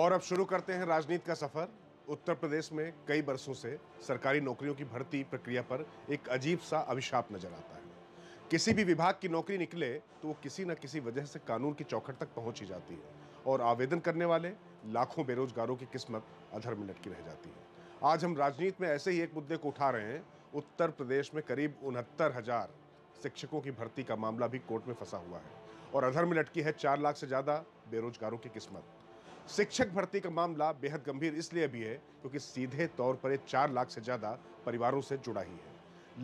और अब शुरू करते हैं राजनीति का सफर उत्तर प्रदेश में कई बरसों से सरकारी नौकरियों की भर्ती प्रक्रिया पर एक अजीब सा अभिशाप नजर आता है किसी भी विभाग की नौकरी निकले तो वो किसी न किसी वजह से कानून की चौखट तक पहुंच ही जाती है और आवेदन करने वाले लाखों बेरोजगारों की किस्मत अधर मिनट की रह जाती है आज हम राजनीति में ऐसे ही एक मुद्दे को उठा रहे हैं उत्तर प्रदेश में करीब उनहत्तर हजार शिक्षकों की भर्ती का मामला भी कोर्ट में फंसा हुआ है और अधर में लटकी है चार लाख से ज़्यादा बेरोजगारों की किस्मत शिक्षक भर्ती का मामला बेहद गंभीर इसलिए भी है क्योंकि सीधे तौर पर चार लाख से ज़्यादा परिवारों से जुड़ा ही है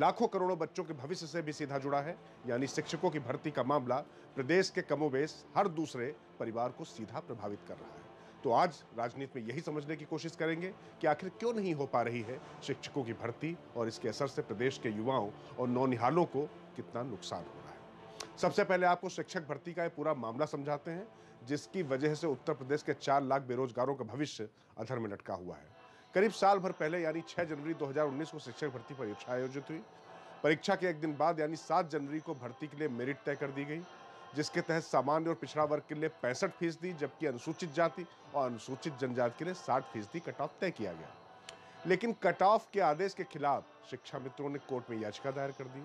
लाखों करोड़ों बच्चों के भविष्य से भी सीधा जुड़ा है यानी शिक्षकों की भर्ती का मामला प्रदेश के कमोबेश हर दूसरे परिवार को सीधा प्रभावित कर रहा है तो आज राजनीति में यही समझने की कोशिश करेंगे कि आखिर क्यों नहीं हो पा रही है शिक्षकों की भर्ती और इसके असर से प्रदेश के युवाओं और नौनिहालों को कितना नुकसान हो रहा है सबसे पहले आपको शिक्षक भर्ती का ये पूरा मामला समझाते हैं जिसकी वजह से उत्तर प्रदेश के चार लाख बेरोजगारों का भविष्य अधर में लटका हुआ है करीब साल भर पहले यानी 6 जनवरी 2019 को शिक्षक भर्ती परीक्षा आयोजित हुई परीक्षा के एक दिन बाद यानी 7 जनवरी को भर्ती के लिए मेरिट तय कर दी गई जिसके तहत सामान्य और पिछड़ा वर्ग के लिए पैंसठ फीसदी जबकि अनुसूचित जाति और अनुसूचित जनजाति के लिए साठ फीसदी कट ऑफ तय किया गया लेकिन कट ऑफ के आदेश के खिलाफ शिक्षा मित्रों ने कोर्ट में याचिका दायर कर दी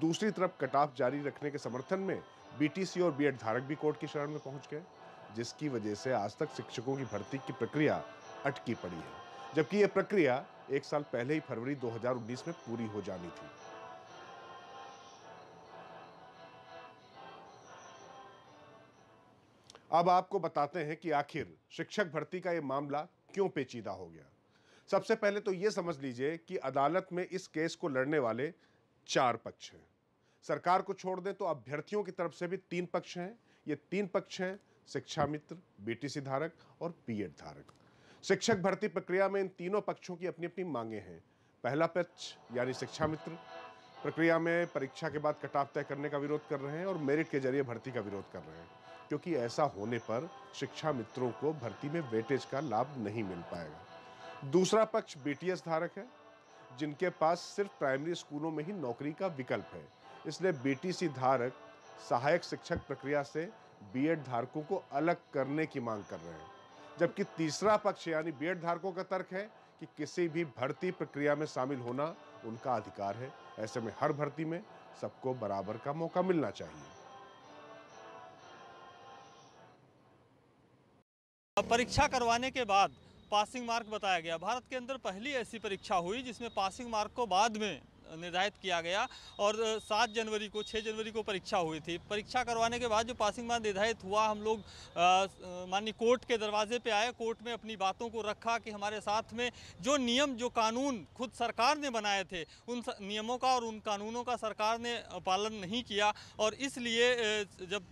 दूसरी तरफ कट ऑफ जारी रखने के समर्थन में बीटीसी और बीएड धारक भी कोर्ट की शरण में पहुंच गए जिसकी वजह से आज तक शिक्षकों की भर्ती की प्रक्रिया अटकी पड़ी है जबकि यह प्रक्रिया एक साल पहले ही फरवरी 2019 में पूरी हो जानी थी अब आपको बताते हैं कि आखिर शिक्षक भर्ती का यह मामला क्यों पेचीदा हो गया सबसे पहले तो ये समझ लीजिए कि अदालत में इस केस को लड़ने वाले चार पक्ष हैं सरकार को छोड़ दें तो अभ्यर्थियों की तरफ से भी तीन पक्ष हैं ये तीन पक्ष हैं शिक्षा मित्र बीटीसी धारक और पीएड धारक शिक्षक भर्ती प्रक्रिया में इन तीनों पक्षों की अपनी अपनी मांगे हैं पहला पक्ष यानी शिक्षा मित्र प्रक्रिया में परीक्षा के बाद कटाव तय करने का विरोध कर रहे हैं और मेरिट के जरिए भर्ती का विरोध कर रहे हैं क्योंकि ऐसा होने पर शिक्षा मित्रों को भर्ती में वेटेज का लाभ नहीं मिल पाएगा दूसरा पक्ष बीटीएस धारक है जिनके पास सिर्फ प्राइमरी स्कूलों में ही नौकरी का विकल्प है इसलिए बीटीसी धारक सहायक शिक्षक प्रक्रिया से बीएड धारकों को अलग करने की मांग कर रहे हैं जबकि तीसरा पक्ष यानी बीएड धारकों का तर्क है कि किसी भी भर्ती प्रक्रिया में शामिल होना उनका अधिकार है ऐसे में हर भर्ती में सबको बराबर का मौका मिलना चाहिए परीक्षा करवाने के बाद पासिंग मार्क बताया गया भारत के अंदर पहली ऐसी परीक्षा हुई जिसमें पासिंग मार्क को बाद में निर्धारित किया गया और सात जनवरी को छः जनवरी को परीक्षा हुई थी परीक्षा करवाने के बाद जो पासिंग मार्क निर्धारित हुआ हम लोग माननीय कोर्ट के दरवाजे पर आए कोर्ट में अपनी बातों को रखा कि हमारे साथ में जो नियम जो कानून खुद सरकार ने बनाए थे उन नियमों का और उन कानूनों का सरकार ने पालन नहीं किया और इसलिए जब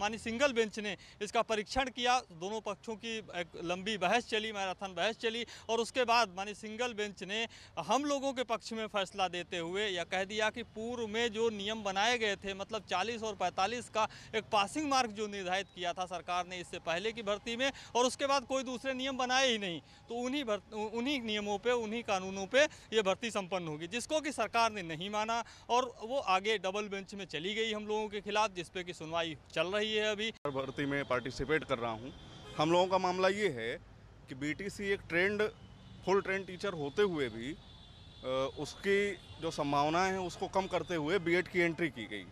मानी सिंगल बेंच ने इसका परीक्षण किया दोनों पक्षों की एक लंबी बहस चली मैराथन बहस चली और उसके बाद मानी सिंगल बेंच ने हम लोगों के पक्ष में फैसला देते हुए या कह दिया कि पूर्व में जो नियम बनाए गए थे मतलब 40 और 45 का एक पासिंग मार्क जो निर्धारित किया था सरकार ने इससे पहले की भर्ती में और उसके बाद कोई दूसरे नियम बनाए ही नहीं तो उन्हीं उन्हीं नियमों पे उन्हीं कानूनों पे ये भर्ती संपन्न होगी जिसको कि सरकार ने नहीं माना और वो आगे डबल बेंच में चली गई हम लोगों के खिलाफ जिसपे की सुनवाई चल रही है अभी भर्ती में पार्टिसिपेट कर रहा हूँ हम लोगों का मामला ये है कि बी एक ट्रेंड फुल ट्रेंड टीचर होते हुए भी उसकी जो संभावनाएं हैं उसको कम करते हुए बीएड की एंट्री की गई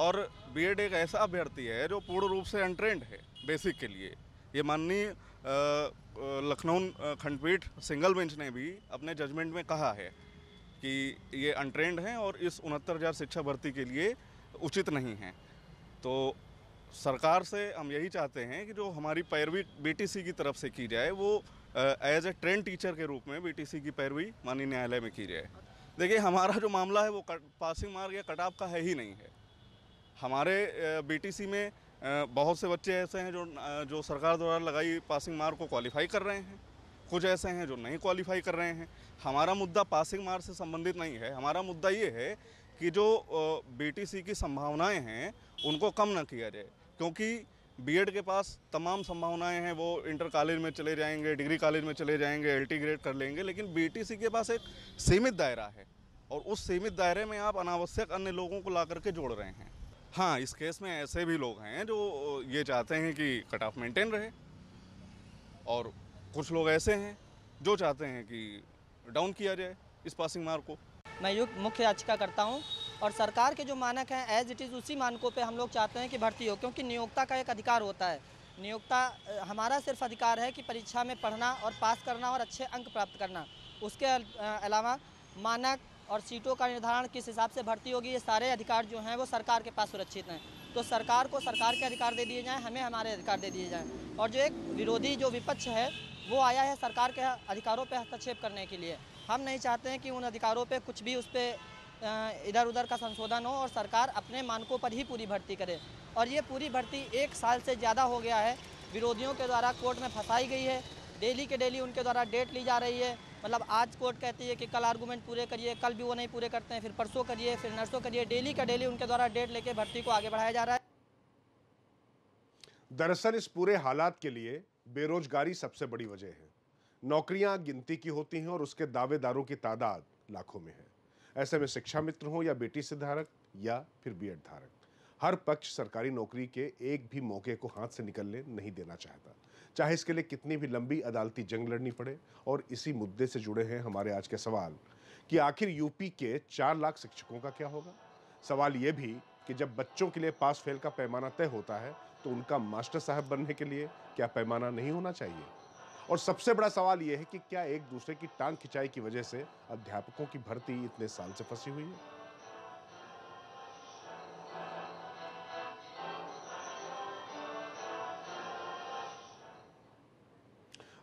और बीएड एक ऐसा अभ्यर्थी है जो पूर्ण रूप से अनट्रेंड है बेसिक के लिए ये माननीय लखनऊ खंडपीठ सिंगल बेंच ने भी अपने जजमेंट में कहा है कि ये अनट्रेंड हैं और इस उनहत्तर हज़ार शिक्षा भर्ती के लिए उचित नहीं हैं तो सरकार से हम यही चाहते हैं कि जो हमारी पैरवी बीटीसी की तरफ से की जाए वो एज ए ट्रेंड टीचर के रूप में बीटीसी की पैरवी माननीय न्यायालय में की जाए देखिए हमारा जो मामला है वो कट, पासिंग मार्ग या कट का है ही नहीं है हमारे बीटीसी में बहुत से बच्चे ऐसे हैं जो जो सरकार द्वारा लगाई पासिंग मार्ग को क्वालिफाई कर रहे हैं कुछ ऐसे हैं जो नहीं क्वालिफाई कर रहे हैं हमारा मुद्दा पासिंग मार्क से संबंधित नहीं है हमारा मुद्दा ये है कि जो बीटीसी की संभावनाएं हैं उनको कम ना किया जाए क्योंकि बीएड के पास तमाम संभावनाएं हैं वो इंटर कॉलेज में चले जाएंगे डिग्री कॉलेज में चले जाएंगे एल ग्रेड कर लेंगे लेकिन बी के पास एक सीमित दायरा है और उस सीमित दायरे में आप अनावश्यक अन्य लोगों को ला करके जोड़ रहे हैं हाँ इस केस में ऐसे भी लोग हैं जो ये चाहते हैं कि कट ऑफ मेंटेन रहे और कुछ लोग ऐसे हैं जो चाहते हैं कि डाउन किया जाए इस पासिंग मार्क को मैं युग मुख्य याचिका करता हूँ और सरकार के जो मानक हैं एज इट इज़ उसी मानकों पे हम लोग चाहते हैं कि भर्ती हो क्योंकि नियोक्ता का एक अधिकार होता है नियोक्ता हमारा सिर्फ अधिकार है कि परीक्षा में पढ़ना और पास करना और अच्छे अंक प्राप्त करना उसके अलावा मानक और सीटों का निर्धारण किस हिसाब से भर्ती होगी ये सारे अधिकार जो हैं वो सरकार के पास सुरक्षित हैं तो सरकार को सरकार के अधिकार दे दिए जाएँ हमें हमारे अधिकार दे दिए जाएँ और जो एक विरोधी जो विपक्ष है वो आया है सरकार के अधिकारों पर हस्तक्षेप करने के लिए हम नहीं चाहते हैं कि उन अधिकारों पर कुछ भी उस पर इधर उधर का संशोधन हो और सरकार अपने मानकों पर ही पूरी भर्ती करे और ये पूरी भर्ती एक साल से ज़्यादा हो गया है विरोधियों के द्वारा कोर्ट में फंसाई गई है डेली के डेली उनके द्वारा डेट ली जा रही है मतलब आज कोर्ट कहती है कि कल आर्गूमेंट पूरे करिए कल भी वो नहीं पूरे करते हैं फिर परसों करिए फिर नर्सों करिए डेली का डेली उनके द्वारा डेट लेके भर्ती को आगे बढ़ाया जा रहा है दरअसल इस पूरे हालात के लिए बेरोजगारी सबसे बड़ी वजह है नौकरियां गिनती की होती हैं और उसके दावेदारों की तादाद लाखों में है ऐसे में शिक्षा मित्र हो या बेटी से धारक या फिर बीएड धारक हर पक्ष सरकारी नौकरी के एक भी मौके को हाथ से निकलने नहीं देना चाहता चाहे इसके लिए कितनी भी लंबी अदालती जंग लड़नी पड़े और इसी मुद्दे से जुड़े हैं हमारे आज के सवाल कि आखिर यूपी के चार लाख शिक्षकों का क्या होगा सवाल ये भी कि जब बच्चों के लिए पास फेल का पैमाना तय होता है तो उनका मास्टर साहब बनने के लिए क्या पैमाना नहीं होना चाहिए और सबसे बड़ा सवाल यह है कि क्या एक दूसरे की टांग खिंचाई की वजह से अध्यापकों की भर्ती इतने साल से फंसी हुई है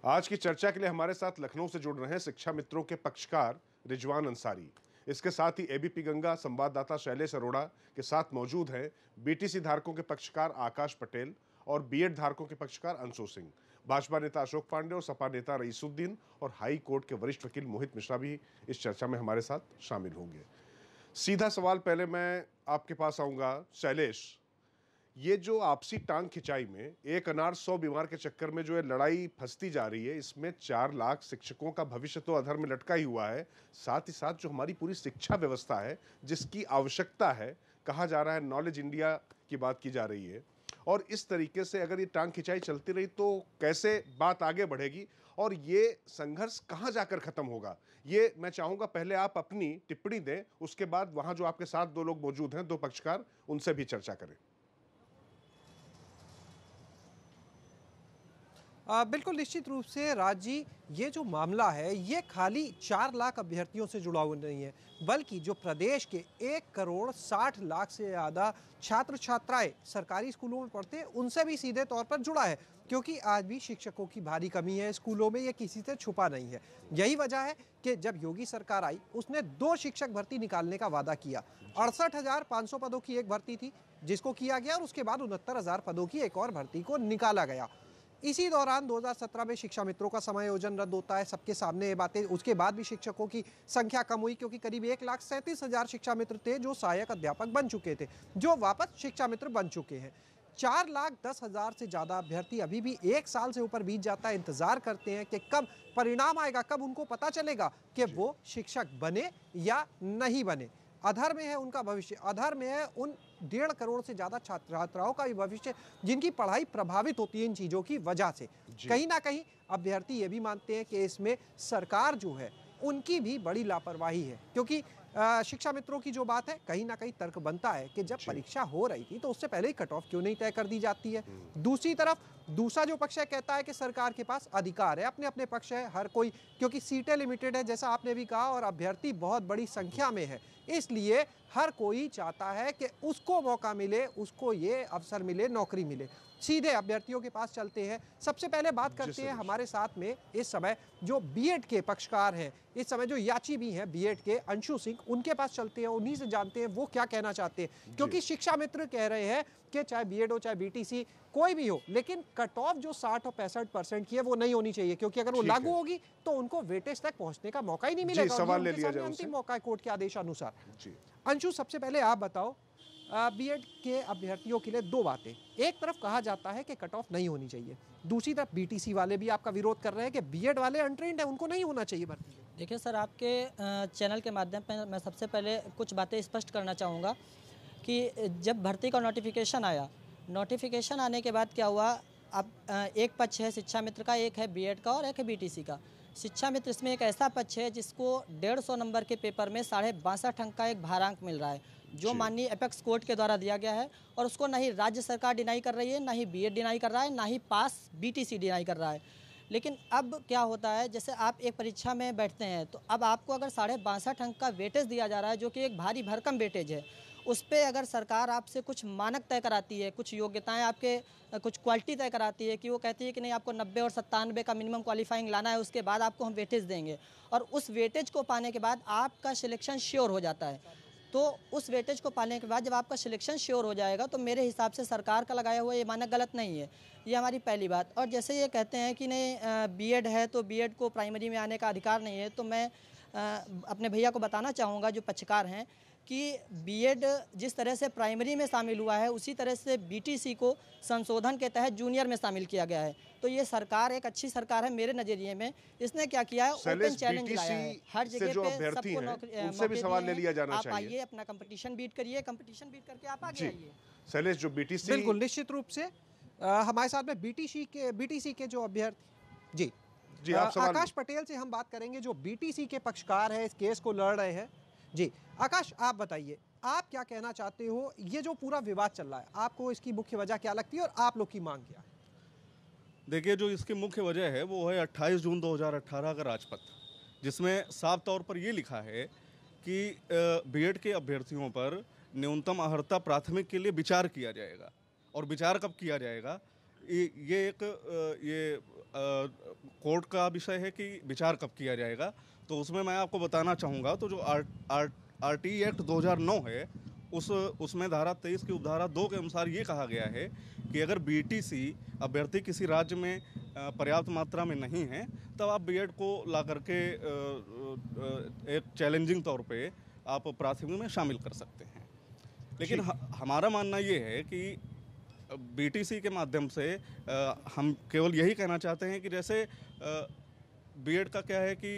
आज की चर्चा के लिए हमारे साथ लखनऊ से जुड़ रहे हैं शिक्षा मित्रों के पक्षकार रिजवान अंसारी इसके साथ ही एबीपी गंगा संवाददाता शैलेश अरोड़ा के साथ मौजूद हैं बीटीसी धारकों के पक्षकार आकाश पटेल और बीएड धारकों के पक्षकार अंशु सिंह भाजपा नेता अशोक पांडे और सपा नेता रईसुद्दीन और हाई कोर्ट के वरिष्ठ वकील मोहित मिश्रा भी इस चर्चा में हमारे साथ शामिल होंगे सीधा सवाल पहले मैं आपके पास आऊंगा शैलेश ये जो आपसी टांग खिंचाई में एक अनार सौ बीमार के चक्कर में जो है लड़ाई फंसती जा रही है इसमें चार लाख शिक्षकों का भविष्य तो अधर में लटका ही हुआ है साथ ही साथ जो हमारी पूरी शिक्षा व्यवस्था है जिसकी आवश्यकता है कहा जा रहा है नॉलेज इंडिया की बात की जा रही है और इस तरीके से अगर ये टांग खिंचाई चलती रही तो कैसे बात आगे बढ़ेगी और ये संघर्ष कहाँ जाकर ख़त्म होगा ये मैं चाहूँगा पहले आप अपनी टिप्पणी दें उसके बाद वहाँ जो आपके साथ दो लोग मौजूद हैं दो पक्षकार उनसे भी चर्चा करें आ, बिल्कुल निश्चित रूप से राज जी ये जो मामला है ये खाली चार लाख अभ्यर्थियों से जुड़ा हुआ नहीं है बल्कि जो प्रदेश के एक करोड़ साठ लाख से ज़्यादा छात्र छात्राएं सरकारी स्कूलों में पढ़ते हैं उनसे भी सीधे तौर पर जुड़ा है क्योंकि आज भी शिक्षकों की भारी कमी है स्कूलों में ये किसी से छुपा नहीं है यही वजह है कि जब योगी सरकार आई उसने दो शिक्षक भर्ती निकालने का वादा किया अड़सठ हज़ार पाँच सौ पदों की एक भर्ती थी जिसको किया गया और उसके बाद उनहत्तर हज़ार पदों की एक और भर्ती को निकाला गया इसी दौरान 2017 में शिक्षा मित्रों का समायोजन रद्द होता है सबके सामने ये बातें उसके बाद भी शिक्षकों की संख्या कम हुई क्योंकि करीब एक लाख सैंतीस हज़ार शिक्षा मित्र थे जो सहायक अध्यापक बन चुके थे जो वापस शिक्षा मित्र बन चुके हैं चार लाख दस हज़ार से ज़्यादा अभ्यर्थी अभी भी एक साल से ऊपर बीत जाता है इंतज़ार करते हैं कि कब परिणाम आएगा कब उनको पता चलेगा कि वो शिक्षक बने या नहीं बने अधर में है उनका भविष्य अधर में है उन डेढ़ करोड़ से ज़्यादा छात्र छात्राओं का भी भविष्य जिनकी पढ़ाई प्रभावित होती है इन चीज़ों की वजह से कहीं ना कहीं अभ्यर्थी ये भी मानते हैं कि इसमें सरकार जो है उनकी भी बड़ी लापरवाही है क्योंकि शिक्षा मित्रों की जो बात है कहीं ना कहीं तर्क बनता है कि जब परीक्षा हो रही थी तो उससे पहले ही कट ऑफ क्यों नहीं तय कर दी जाती है हम्म। दूसरी तरफ दूसरा जो पक्ष है कहता है कि सरकार के पास अधिकार है अपने अपने पक्ष है हर कोई क्योंकि सीटें लिमिटेड है जैसा आपने भी कहा और अभ्यर्थी बहुत बड़ी संख्या में है इसलिए हर कोई चाहता है कि उसको मौका मिले उसको ये अवसर मिले नौकरी मिले सीधे अभ्यर्थियों के पास चलते हैं सबसे पहले बात करते हैं हमारे साथ में इस समय जो बीएड के पक्षकार हैं इस समय जो याची भी हैं बीएड के अंशु सिंह उनके पास चलते हैं उन्हीं से जानते हैं वो क्या कहना चाहते हैं क्योंकि शिक्षा मित्र कह रहे हैं कि चाहे बी हो चाहे बी कोई भी हो लेकिन कट ऑफ जो साठ और पैंसठ परसेंट की है वो नहीं होनी चाहिए क्योंकि अगर वो लागू होगी तो उनको वेटेज तक पहुंचने का मौका ही नहीं मिलेगा सवाल ले लिया अंतिम मौका है कोर्ट के आदेश अनुसार अंशु सबसे पहले आप बताओ बीएड के अभ्यर्थियों के लिए दो बातें एक तरफ कहा जाता है कि कट ऑफ नहीं होनी चाहिए दूसरी तरफ बीटीसी वाले भी आपका विरोध कर रहे हैं कि बीएड वाले अनट्रेंड है उनको नहीं होना चाहिए भर्ती देखिए सर आपके चैनल के माध्यम पर मैं सबसे पहले कुछ बातें स्पष्ट करना चाहूँगा कि जब भर्ती का नोटिफिकेशन आया नोटिफिकेशन आने के बाद क्या हुआ अब एक पक्ष है शिक्षा मित्र का एक है बीएड का और एक है बीटीसी का शिक्षा मित्र इसमें एक ऐसा पक्ष है जिसको डेढ़ सौ नंबर के पेपर में साढ़े बासठ अंक का एक भारांक मिल रहा है जो माननीय अपेक्स कोर्ट के द्वारा दिया गया है और उसको ना ही राज्य सरकार डिनाई कर रही है ना ही बी डिनाई कर रहा है ना ही पास बी डिनाई कर रहा है लेकिन अब क्या होता है जैसे आप एक परीक्षा में बैठते हैं तो अब आपको अगर साढ़े बासठ अंक का वेटेज दिया जा रहा है जो कि एक भारी भरकम वेटेज है उस पर अगर सरकार आपसे कुछ मानक तय कराती है कुछ योग्यताएं आपके कुछ क्वालिटी तय कराती है कि वो कहती है कि नहीं आपको नब्बे और सत्तानबे का मिनिमम क्वालिफाइंग लाना है उसके बाद आपको हम वेटेज देंगे और उस वेटेज को पाने के बाद आपका सिलेक्शन श्योर हो जाता है तो उस वेटेज को पाने के बाद जब आपका सिलेक्शन श्योर हो जाएगा तो मेरे हिसाब से सरकार का लगाया हुआ ये मानक गलत नहीं है ये हमारी पहली बात और जैसे ये कहते हैं कि नहीं बीएड है तो बीएड को प्राइमरी में आने का अधिकार नहीं है तो मैं अपने भैया को बताना चाहूँगा जो पक्षकार हैं कि बीएड जिस तरह से प्राइमरी में शामिल हुआ है उसी तरह से बीटीसी को संशोधन के तहत जूनियर में शामिल किया गया है तो ये सरकार एक अच्छी सरकार है मेरे नजरिए में इसने क्या किया है ओपन चैलेंज हर जगह पे सबको नौकरी भी सवाल ले लिया जाना आप आइए अपना कंपटीशन बीट करिए कंपटीशन बीट करके आप आगे शैलेश जो बीटीसी बिल्कुल निश्चित रूप से हमारे साथ में बीटीसी के बीटीसी के जो अभ्यर्थी जी जी आप आकाश पटेल से हम बात करेंगे जो बीटीसी के पक्षकार है इस केस को लड़ रहे हैं जी आकाश आप बताइए आप क्या कहना चाहते हो ये जो पूरा विवाद चल रहा है आपको इसकी मुख्य वजह क्या लगती है और आप लोग की मांग क्या देखिए जो इसकी मुख्य वजह है वो है 28 जून 2018 का राजपत्र जिसमें साफ तौर पर ये लिखा है कि बीएड के अभ्यर्थियों पर न्यूनतम अहर्ता प्राथमिक के लिए विचार किया जाएगा और विचार कब किया जाएगा ये एक ये कोर्ट का विषय है कि विचार कब किया जाएगा तो उसमें मैं आपको बताना चाहूँगा तो जो आर्ट आर्ट आर एक्ट 2009 है उस उसमें धारा 23 की उपधारा दो के अनुसार ये कहा गया है कि अगर बीटीसी अभ्यर्थी किसी राज्य में पर्याप्त मात्रा में नहीं है तब आप बीएड को ला करके एक चैलेंजिंग तौर पे आप प्राथमिक में शामिल कर सकते हैं लेकिन हमारा मानना ये है कि बीटीसी के माध्यम से हम केवल यही कहना चाहते हैं कि जैसे बीएड का क्या है कि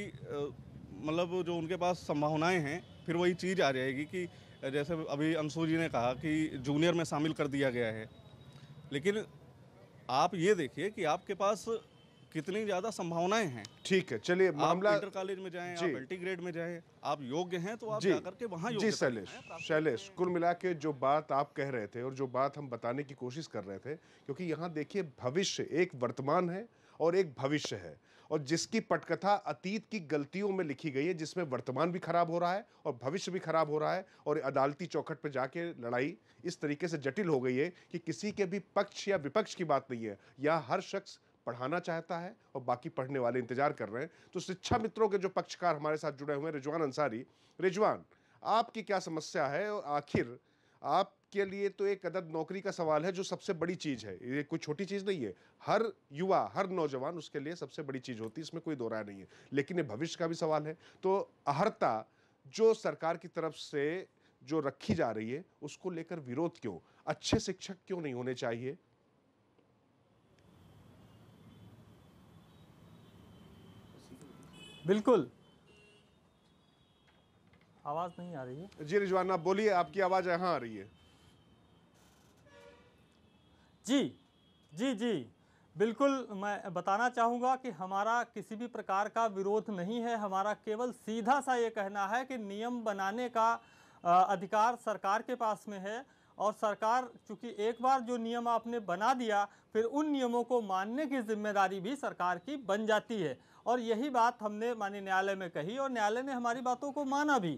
मतलब जो उनके पास संभावनाएं हैं फिर वही चीज़ आ जाएगी कि जैसे अभी अंशु जी ने कहा कि जूनियर में शामिल कर दिया गया है लेकिन आप ये देखिए कि आपके पास कितनी ज़्यादा संभावनाएं हैं ठीक है चलिए मामला इंटर कॉलेज में जाएं आप मल्टी ग्रेड में जाएं आप योग्य हैं तो आप जाकर के वहाँ जी शैलेश शैलेश कुल मिला के जो बात आप कह रहे थे और जो बात हम बताने की कोशिश कर रहे थे क्योंकि यहाँ देखिए भविष्य एक वर्तमान है और एक भविष्य है और जिसकी पटकथा अतीत की गलतियों में लिखी गई है जिसमें वर्तमान भी खराब हो रहा है और भविष्य भी खराब हो रहा है और अदालती चौखट पर जाके लड़ाई इस तरीके से जटिल हो गई है कि किसी के भी पक्ष या विपक्ष की बात नहीं है या हर शख्स पढ़ाना चाहता है और बाकी पढ़ने वाले इंतजार कर रहे हैं तो शिक्षा मित्रों के जो पक्षकार हमारे साथ जुड़े हुए हैं रिजवान अंसारी रिजवान आपकी क्या समस्या है और आखिर आप के लिए तो एक अदद नौकरी का सवाल है जो सबसे बड़ी चीज़ है ये कोई छोटी चीज़ नहीं है हर युवा हर नौजवान उसके लिए सबसे बड़ी चीज़ होती है इसमें कोई दो राय नहीं है लेकिन ये भविष्य का भी सवाल है तो अहर्ता जो सरकार की तरफ से जो रखी जा रही है उसको लेकर विरोध क्यों अच्छे शिक्षक क्यों नहीं होने चाहिए बिल्कुल आवाज नहीं आ रही है जी रिजवान आप बोलिए आपकी आवाज यहाँ आ रही है जी जी जी बिल्कुल मैं बताना चाहूँगा कि हमारा किसी भी प्रकार का विरोध नहीं है हमारा केवल सीधा सा ये कहना है कि नियम बनाने का अधिकार सरकार के पास में है और सरकार चूँकि एक बार जो नियम आपने बना दिया फिर उन नियमों को मानने की जिम्मेदारी भी सरकार की बन जाती है और यही बात हमने माननीय न्यायालय में कही और न्यायालय ने हमारी बातों को माना भी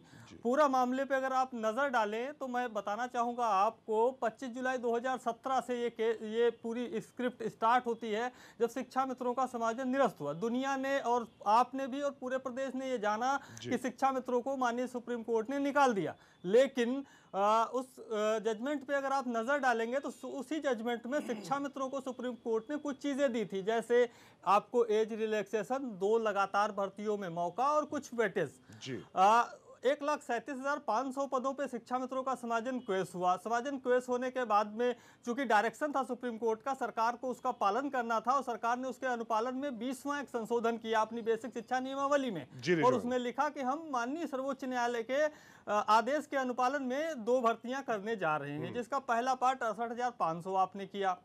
पूरा मामले पे अगर आप नज़र डालें तो मैं बताना चाहूँगा आपको 25 जुलाई 2017 से ये के ये पूरी स्क्रिप्ट स्टार्ट होती है जब शिक्षा मित्रों का समाज निरस्त हुआ दुनिया ने और आपने भी और पूरे प्रदेश ने ये जाना कि शिक्षा मित्रों को माननीय सुप्रीम कोर्ट ने निकाल दिया लेकिन आ, उस जजमेंट पे अगर आप नज़र डालेंगे तो उसी जजमेंट में शिक्षा मित्रों को सुप्रीम कोर्ट ने कुछ चीज़ें दी थी जैसे आपको एज रिलैक्सेशन दो लगातार भर्तियों में मौका और कुछ वेटेज जी आ, एक लाख सैंतीस हज़ार पाँच सौ पदों पे शिक्षा मित्रों का समाजन क्वेस हुआ समाजन क्वेस होने के बाद में चूंकि डायरेक्शन था सुप्रीम कोर्ट का सरकार को उसका पालन करना था और सरकार ने उसके अनुपालन में बीसवा एक संशोधन किया अपनी बेसिक शिक्षा नियमावली में और उसमें लिखा कि हम माननीय सर्वोच्च न्यायालय के आदेश के अनुपालन में दो भर्तियां करने जा रहे हैं हम्म। जिसका पहला पार्ट अड़सठ आपने किया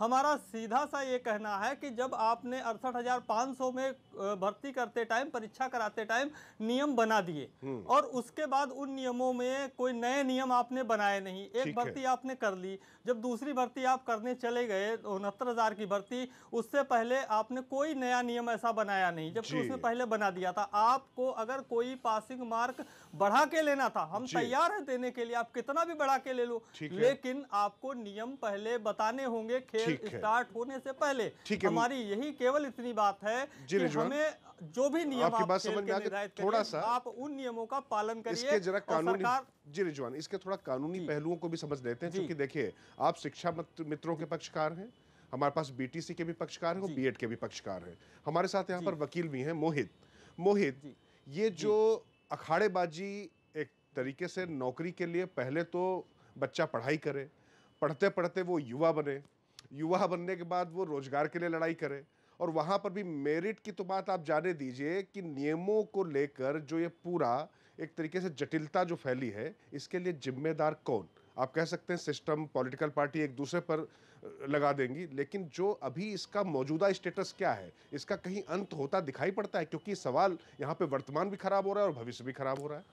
हमारा सीधा सा ये कहना है कि जब आपने अड़सठ हजार पाँच सौ में भर्ती करते टाइम परीक्षा कराते टाइम नियम बना दिए हम्म। और उसके बाद उन नियमों में कोई नए नियम आपने बनाए नहीं एक भर्ती आपने कर ली जब दूसरी भर्ती आप करने चले गए उनहत्तर हजार की भर्ती उससे पहले आपने कोई नया नियम ऐसा बनाया नहीं जबकि उसने पहले बना दिया था आपको अगर कोई पासिंग मार्क बढ़ा के लेना था हम तैयार हैं देने के लिए आप कितना भी बढ़ा के ले लो लेकिन आपको नियम पहले बताने होंगे खेल स्टार्ट होने से पहले हमारी यही केवल इतनी बात है कि हमें जो भी नियम आप खेल के थोड़ा सा आप उन नियमों का पालन करिए जरा सरकार जी रिजवान इसके थोड़ा कानूनी पहलुओं को भी समझ लेते हैं क्योंकि देखिए आप शिक्षा मित्रों के पक्षकार हैं हमारे पास बीटीसी के भी पक्षकार हैं और बीएड के भी पक्षकार हैं हमारे साथ यहाँ पर वकील भी हैं मोहित मोहित ये जो अखाड़ेबाजी एक तरीके से नौकरी के लिए पहले तो बच्चा पढ़ाई करे पढ़ते पढ़ते वो युवा बने युवा बनने के बाद वो रोजगार के लिए लड़ाई करे और वहाँ पर भी मेरिट की तो बात आप जाने दीजिए कि नियमों को लेकर जो ये पूरा एक तरीके से जटिलता जो फैली है इसके लिए जिम्मेदार कौन आप कह सकते हैं सिस्टम पॉलिटिकल पार्टी एक दूसरे पर लगा देंगी लेकिन जो अभी इसका मौजूदा स्टेटस क्या है इसका कहीं अंत होता दिखाई पड़ता है क्योंकि सवाल यहाँ पे वर्तमान भी खराब हो रहा है और भविष्य भी खराब हो रहा है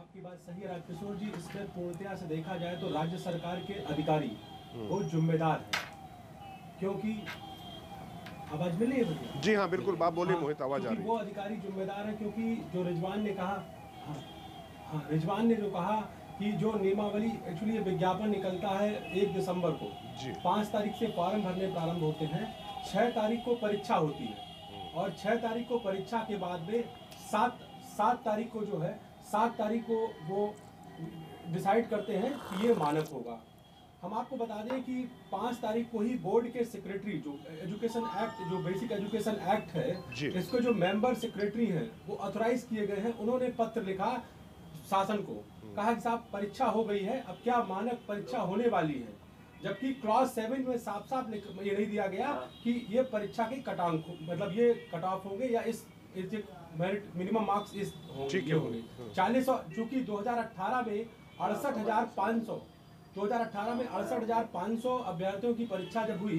आपकी बात सही है किशोर जी पर पूर्णतया से देखा जाए तो राज्य सरकार के अधिकारी हम्म। बहुत जिम्मेदार है क्योंकि आवाज मिली रही है जी हाँ बिल्कुल बाप बोले हाँ, मोहित आवाज आ रही है वो अधिकारी जिम्मेदार है क्योंकि जो रिजवान ने कहा हाँ, हाँ रिजवान ने जो कहा कि जो नियमावली एक्चुअली विज्ञापन निकलता है एक दिसंबर को पाँच तारीख से फॉर्म भरने प्रारंभ होते हैं छः तारीख को परीक्षा होती है हम्म। और छः तारीख को परीक्षा के बाद में सात सात तारीख को जो है सात तारीख को वो डिसाइड करते हैं कि ये मानक होगा हम आपको बता दें कि पाँच तारीख को ही बोर्ड के सेक्रेटरी जो एजुकेशन एक्ट जो बेसिक एजुकेशन एक्ट है इसको जो मेंबर सेक्रेटरी हैं वो ऑथोराइज किए गए हैं उन्होंने पत्र लिखा शासन को कहा कि साहब परीक्षा हो गई है अब क्या मानक परीक्षा होने वाली है जबकि क्लास सेवन में साफ साफ ये नहीं दिया गया हाँ। कि ये परीक्षा के कटांक मतलब ये कट ऑफ होंगे या इस मेरिट मिनिमम मार्क्स इस होंगे चालीस चूंकि 2018 में अड़सठ हजार पाँच सौ दो हजार अठारह में अड़सठ हजार पाँच सौ अभ्यर्थियों की परीक्षा जब हुई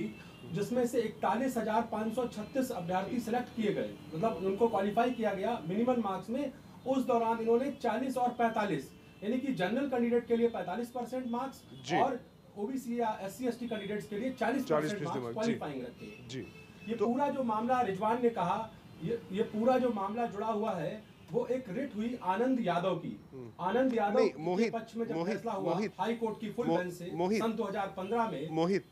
जिसमें से इकतालीस हजार पाँच सौ छत्तीस अभ्यर्थी सिलेक्ट किए गए मतलब उनको क्वालिफाई किया गया मिनिमम मार्क्स में उस दौरान इन्होंने चालीस और पैंतालीस यानी कि जनरल कैंडिडेट के लिए 45 परसेंट मार्क्स और ओबीसी या एस सी कैंडिडेट्स के लिए 40 परसेंट क्वालिफाइंग क्वालिफाइंग रखे जी ये तो, पूरा जो मामला रिजवान ने कहा ये ये पूरा जो मामला जुड़ा हुआ है वो एक रिट हुई आनंद यादव की हम्म। आनंद यादव मोहित पक्ष में जब फैसला हुआ हाई कोर्ट की फुल बेंच से सन 2015 में मोहित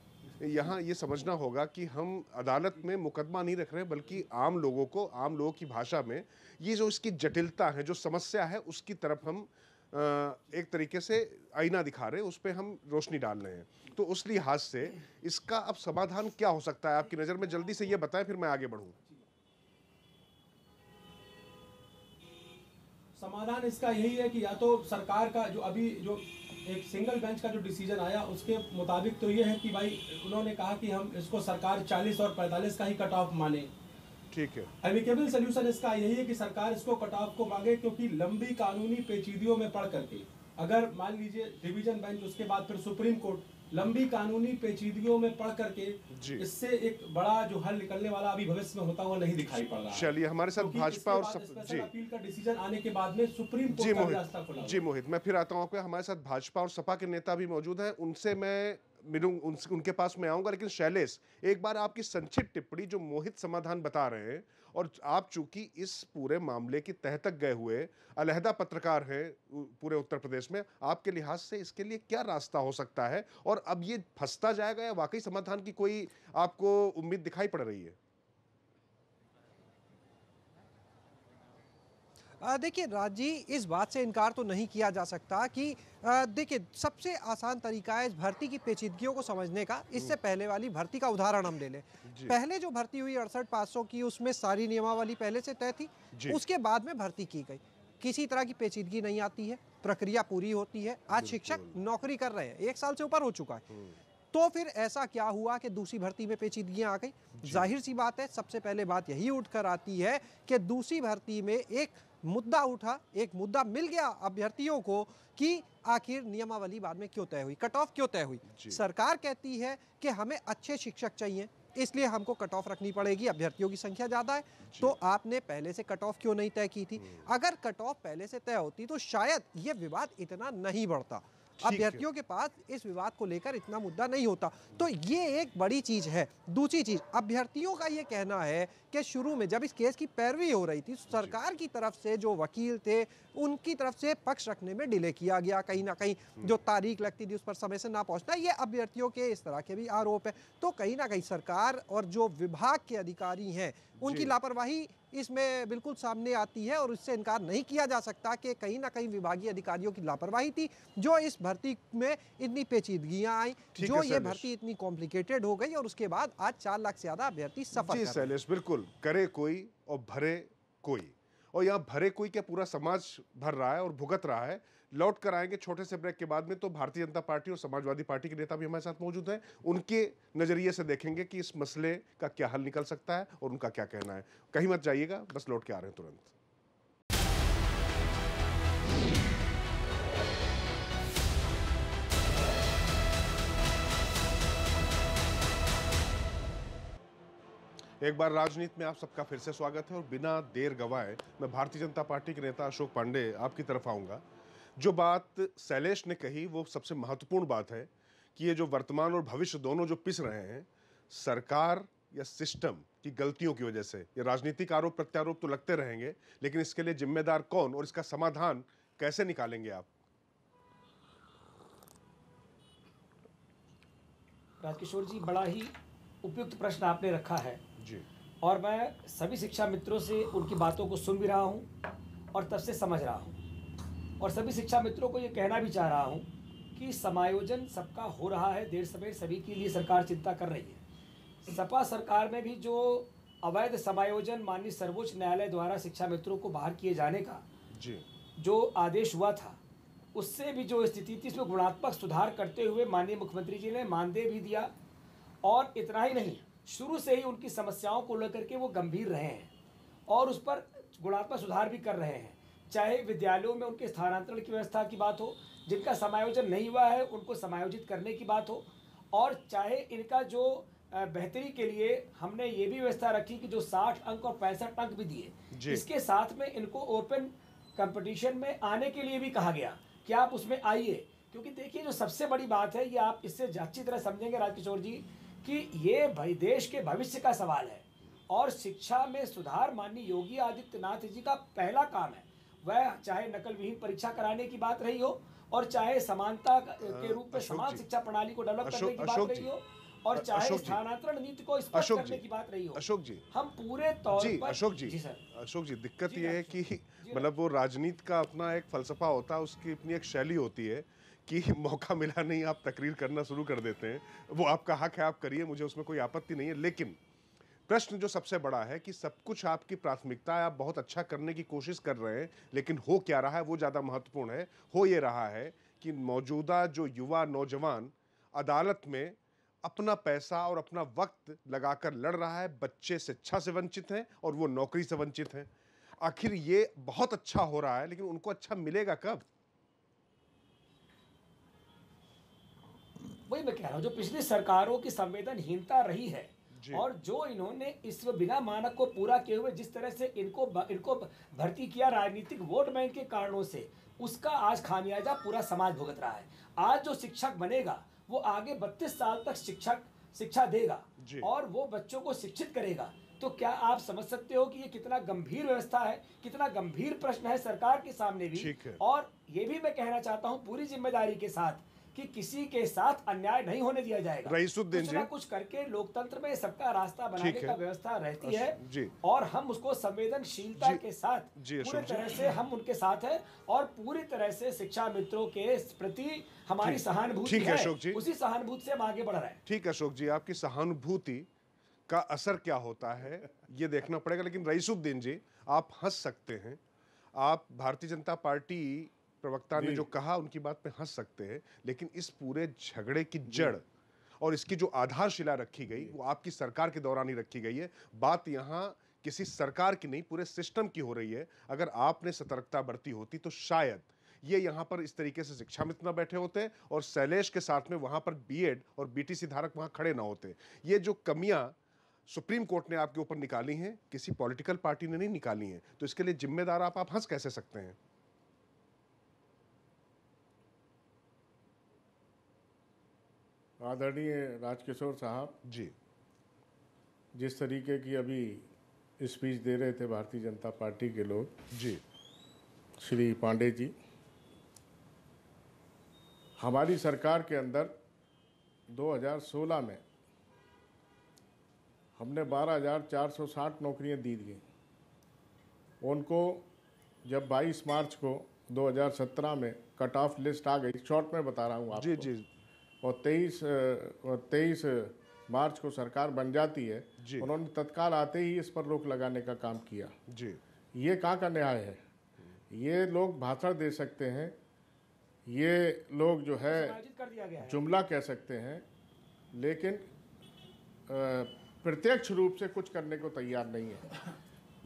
यहाँ ये समझना होगा कि हम अदालत में मुकदमा नहीं रख रहे बल्कि आम लोगों को आम लोगों की भाषा में ये जो इसकी जटिलता है जो समस्या है उसकी तरफ हम एक तरीके से आईना दिखा रहे हैं उस पर हम रोशनी डाल रहे हैं तो उस लिहाज से इसका अब समाधान क्या हो सकता है आपकी नज़र में जल्दी से ये बताएं फिर मैं आगे बढ़ूँ समाधान इसका यही है कि या तो सरकार का जो अभी जो एक सिंगल बेंच का जो डिसीजन आया उसके मुताबिक तो ये है कि भाई उन्होंने कहा कि हम इसको सरकार 40 और 45 का ही कट ऑफ माने ठीक है एमिकेबल सोल्यूशन इसका यही है कि सरकार इसको कटाव को मांगे क्योंकि लंबी कानूनी पेचीदियों में पढ़ करके अगर मान लीजिए डिवीजन बेंच उसके बाद फिर सुप्रीम कोर्ट लंबी कानूनी पेचीदियों में पढ़ करके इससे एक बड़ा जो हल निकलने वाला अभी भविष्य में होता हुआ नहीं दिखाई पड़ रहा चलिए हमारे साथ भाजपा और सब जी अपील का डिसीजन आने के बाद में सुप्रीम कोर्ट जी मोहित जी मोहित मैं फिर आता हूँ आपको हमारे साथ भाजपा और सपा के नेता भी मौजूद है उनसे मैं मिलूँ उन, उनके पास मैं आऊँगा लेकिन शैलेश एक बार आपकी संक्षिप्त टिप्पणी जो मोहित समाधान बता रहे हैं और आप चूंकि इस पूरे मामले की तह तक गए हुए अलहदा पत्रकार हैं पूरे उत्तर प्रदेश में आपके लिहाज से इसके लिए क्या रास्ता हो सकता है और अब ये फंसता जाएगा या वाकई समाधान की कोई आपको उम्मीद दिखाई पड़ रही है देखिए राज जी इस बात से इनकार तो नहीं किया जा सकता कि देखिए सबसे आसान तरीका है इस भर्ती की पेचीदगियों को समझने का इससे हम्म। पहले वाली भर्ती का उदाहरण हम ले लें पहले जो भर्ती हुई अड़सठ पाँच की उसमें सारी नियमावली पहले से तय थी उसके बाद में भर्ती की गई किसी तरह की पेचीदगी नहीं आती है प्रक्रिया पूरी होती है आज शिक्षक नौकरी कर रहे हैं एक साल से ऊपर हो चुका है हम्म। तो फिर ऐसा क्या हुआ कि दूसरी भर्ती में पेचीदगियां आ गई जाहिर सी बात है सबसे पहले बात यही उठकर आती है कि दूसरी भर्ती में एक मुद्दा उठा एक मुद्दा मिल गया अभ्यर्थियों को कि आखिर नियमावली बाद में क्यों तय हुई कट ऑफ क्यों तय हुई सरकार कहती है कि हमें अच्छे शिक्षक चाहिए इसलिए हमको कट ऑफ रखनी पड़ेगी अभ्यर्थियों की संख्या ज़्यादा है तो आपने पहले से कट ऑफ क्यों नहीं तय की थी हम्म। अगर कट ऑफ पहले से तय होती तो शायद ये विवाद इतना नहीं बढ़ता अभ्यर्थियों के पास इस विवाद को लेकर इतना मुद्दा नहीं होता तो ये एक बड़ी चीज है दूसरी चीज अभ्यर्थियों का ये कहना है के शुरू में जब इस केस की पैरवी हो रही थी सरकार की तरफ से जो वकील थे उनकी तरफ से पक्ष रखने में डिले किया गया कहीं ना कहीं हम्म। जो तारीख लगती थी उस पर समय से ना पहुंचना ये अभ्यर्थियों के इस तरह के भी आरोप है तो कहीं ना कहीं सरकार और जो विभाग के अधिकारी हैं उनकी लापरवाही इसमें बिल्कुल सामने आती है और इससे इनकार नहीं किया जा सकता कि कहीं ना कहीं विभागीय अधिकारियों की लापरवाही थी जो इस भर्ती में इतनी पेचीदगियां आई जो ये भर्ती इतनी कॉम्प्लिकेटेड हो गई और उसके बाद आज चार लाख से ज्यादा अभ्यर्थी सफल बिल्कुल बिल्कुल करे कोई और भरे कोई और यहाँ भरे कोई क्या पूरा समाज भर रहा है और भुगत रहा है लौट कर आएंगे छोटे से ब्रेक के बाद में तो भारतीय जनता पार्टी और समाजवादी पार्टी के नेता भी हमारे साथ मौजूद हैं उनके नज़रिए से देखेंगे कि इस मसले का क्या हल निकल सकता है और उनका क्या कहना है कहीं मत जाइएगा बस लौट के आ रहे हैं तुरंत एक बार राजनीति में आप सबका फिर से स्वागत है और बिना देर गवाए मैं भारतीय जनता पार्टी के नेता अशोक पांडे आपकी तरफ आऊँगा जो बात शैलेश ने कही वो सबसे महत्वपूर्ण बात है कि ये जो वर्तमान और भविष्य दोनों जो पिस रहे हैं सरकार या सिस्टम की गलतियों की वजह से ये राजनीतिक आरोप प्रत्यारोप तो लगते रहेंगे लेकिन इसके लिए जिम्मेदार कौन और इसका समाधान कैसे निकालेंगे आप राजकिशोर जी बड़ा ही उपयुक्त प्रश्न आपने रखा है और मैं सभी शिक्षा मित्रों से उनकी बातों को सुन भी रहा हूँ और तब से समझ रहा हूँ और सभी शिक्षा मित्रों को ये कहना भी चाह रहा हूँ कि समायोजन सबका हो रहा है देर सवेर सभी के लिए सरकार चिंता कर रही है सपा सरकार में भी जो अवैध समायोजन माननीय सर्वोच्च न्यायालय द्वारा शिक्षा मित्रों को बाहर किए जाने का जी जो आदेश हुआ था उससे भी जो स्थिति थी इसमें गुणात्मक सुधार करते हुए माननीय मुख्यमंत्री जी ने मानदेय भी दिया और इतना ही नहीं शुरू से ही उनकी समस्याओं को लेकर के वो गंभीर रहे हैं और उस पर गुणात्मक सुधार भी कर रहे हैं चाहे विद्यालयों में उनके स्थानांतरण की व्यवस्था की बात हो जिनका समायोजन नहीं हुआ है उनको समायोजित करने की बात हो और चाहे इनका जो बेहतरी के लिए हमने ये भी व्यवस्था रखी कि जो 60 अंक और पैंसठ अंक भी दिए इसके साथ में इनको ओपन कंपटीशन में आने के लिए भी कहा गया कि आप उसमें आइए क्योंकि देखिए जो सबसे बड़ी बात है ये आप इससे अच्छी तरह समझेंगे राजकिशोर जी कि ये भाई देश के भविष्य का सवाल है और शिक्षा में सुधार माननीय योगी आदित्यनाथ जी का पहला काम है वह चाहे नकल विहीन परीक्षा कराने की बात रही हो और चाहे समानता के रूप में समान शिक्षा प्रणाली को डेवलप करने की बात रही हो और चाहे स्थानांतरण नीति को स्पष्ट करने की बात रही हो अशोक जी हम पूरे तौर जी, पर अशोक जी, जी सर अशोक जी दिक्कत ये है कि मतलब वो राजनीति का अपना एक फलसफा होता है उसकी अपनी एक शैली होती है कि मौका मिला नहीं आप तकरीर करना शुरू कर देते हैं वो आपका हक है आप करिए मुझे उसमें कोई आपत्ति नहीं है लेकिन प्रश्न जो सबसे बड़ा है कि सब कुछ आपकी प्राथमिकता है आप बहुत अच्छा करने की कोशिश कर रहे हैं लेकिन हो क्या रहा है वो ज़्यादा महत्वपूर्ण है हो ये रहा है कि मौजूदा जो युवा नौजवान अदालत में अपना पैसा और अपना वक्त लगाकर लड़ रहा है बच्चे शिक्षा से वंचित हैं और वो नौकरी से वंचित हैं आखिर ये बहुत अच्छा हो रहा है लेकिन उनको अच्छा मिलेगा कब वही मैं कह रहा हूँ जो पिछली सरकारों की संवेदनहीनता रही है और जो इन्होंने इस बिना मानक को पूरा किए हुए जिस तरह से इनको इनको भर्ती किया राजनीतिक वोट बैंक के कारणों से उसका आज खामियाजा पूरा समाज भुगत रहा है आज जो शिक्षक बनेगा वो आगे बत्तीस साल तक शिक्षक शिक्षा देगा और वो बच्चों को शिक्षित करेगा तो क्या आप समझ सकते हो कि ये कितना गंभीर व्यवस्था है कितना गंभीर प्रश्न है सरकार के सामने भी और ये भी मैं कहना चाहता हूँ पूरी जिम्मेदारी के साथ कि किसी के साथ अन्याय नहीं होने दिया जाएगा रईसुद्दीन जी कुछ करके लोकतंत्र में सबका रास्ता बनाने का व्यवस्था रहती है और हम उसको संवेदनशीलता के साथ पूरी तरह से हम उनके साथ हैं और पूरी तरह से शिक्षा मित्रों के प्रति हमारी सहानुभूति है अशोक जी उसी सहानुभूति से हम आगे बढ़ रहे हैं ठीक अशोक जी आपकी सहानुभूति का असर क्या होता है ये देखना पड़ेगा लेकिन रईसुद्दीन जी आप हंस सकते हैं आप भारतीय जनता पार्टी प्रवक्ता ने जो कहा उनकी बात पे हंस सकते हैं लेकिन इस पूरे झगड़े की जड़ और इसकी जो आधारशिला रखी गई वो आपकी सरकार के दौरान ही रखी गई है बात यहाँ किसी सरकार की नहीं पूरे सिस्टम की हो रही है अगर आपने सतर्कता बरती होती तो शायद ये यहाँ पर इस तरीके से शिक्षा मित्र ना बैठे होते और शैलेश के साथ में वहाँ पर बीएड और बीटीसी धारक वहाँ खड़े ना होते ये जो कमियाँ सुप्रीम कोर्ट ने आपके ऊपर निकाली हैं किसी पॉलिटिकल पार्टी ने नहीं निकाली हैं तो इसके लिए जिम्मेदार आप आप हंस कैसे सकते हैं आदरणीय राजकिशोर साहब जी जिस तरीके की अभी स्पीच दे रहे थे भारतीय जनता पार्टी के लोग जी श्री पांडे जी हमारी सरकार के अंदर 2016 में हमने 12,460 नौकरियां दी गई उनको जब 22 मार्च को 2017 में कट ऑफ लिस्ट आ गई शॉर्ट में बता रहा हूँ आपको जी जी और तेईस तेईस मार्च को सरकार बन जाती है उन्होंने तत्काल आते ही इस पर रोक लगाने का काम किया जी ये कहाँ का न्याय है ये लोग भाषण दे सकते हैं ये लोग जो है जुमला कह सकते हैं लेकिन प्रत्यक्ष रूप से कुछ करने को तैयार नहीं है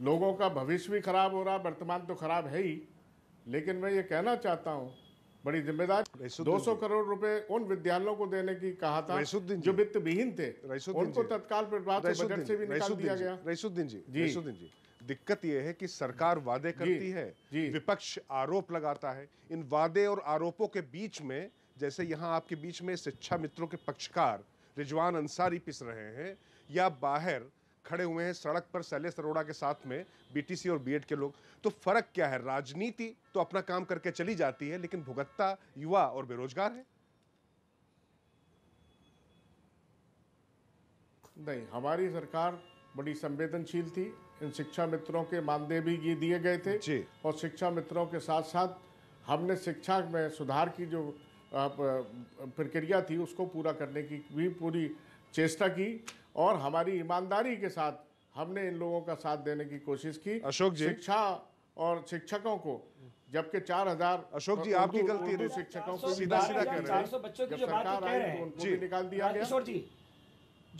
लोगों का भविष्य भी खराब हो रहा वर्तमान तो खराब है ही लेकिन मैं ये कहना चाहता हूँ बड़ी जिम्मेदारी दो सौ करोड़ रुपए उन विद्यालयों को देने की कहा था जो वित्त विहीन थे उनको तत्काल बजट से भी निकाल दिया गया रईसुद्दीन जी रईसुद्दीन जी दिक्कत यह है कि सरकार वादे करती है विपक्ष आरोप लगाता है इन वादे और आरोपों के बीच में जैसे यहाँ आपके बीच में शिक्षा मित्रों के पक्षकार रिजवान अंसारी पिस रहे हैं या बाहर खड़े हुए हैं सड़क पर शैलेश अरोड़ा के साथ में बीटीसी और बीएड के लोग तो फर्क क्या है राजनीति तो अपना काम करके चली जाती है लेकिन भुगतता युवा और बेरोजगार है नहीं हमारी सरकार बड़ी संवेदनशील थी इन शिक्षा मित्रों के मानदेय भी ये दिए गए थे और शिक्षा मित्रों के साथ साथ हमने शिक्षा में सुधार की जो प्रक्रिया थी उसको पूरा करने की भी पूरी चेष्टा की और हमारी ईमानदारी के साथ हमने इन लोगों का साथ देने की कोशिश की अशोक जी शिक्षा और शिक्षकों को जबकि चार हजार अशोक जी आपकी गलती है शिक्षकों को सीधा सीधा कह रहे हैं बच्चों की जो बात कह निकाल दिया गया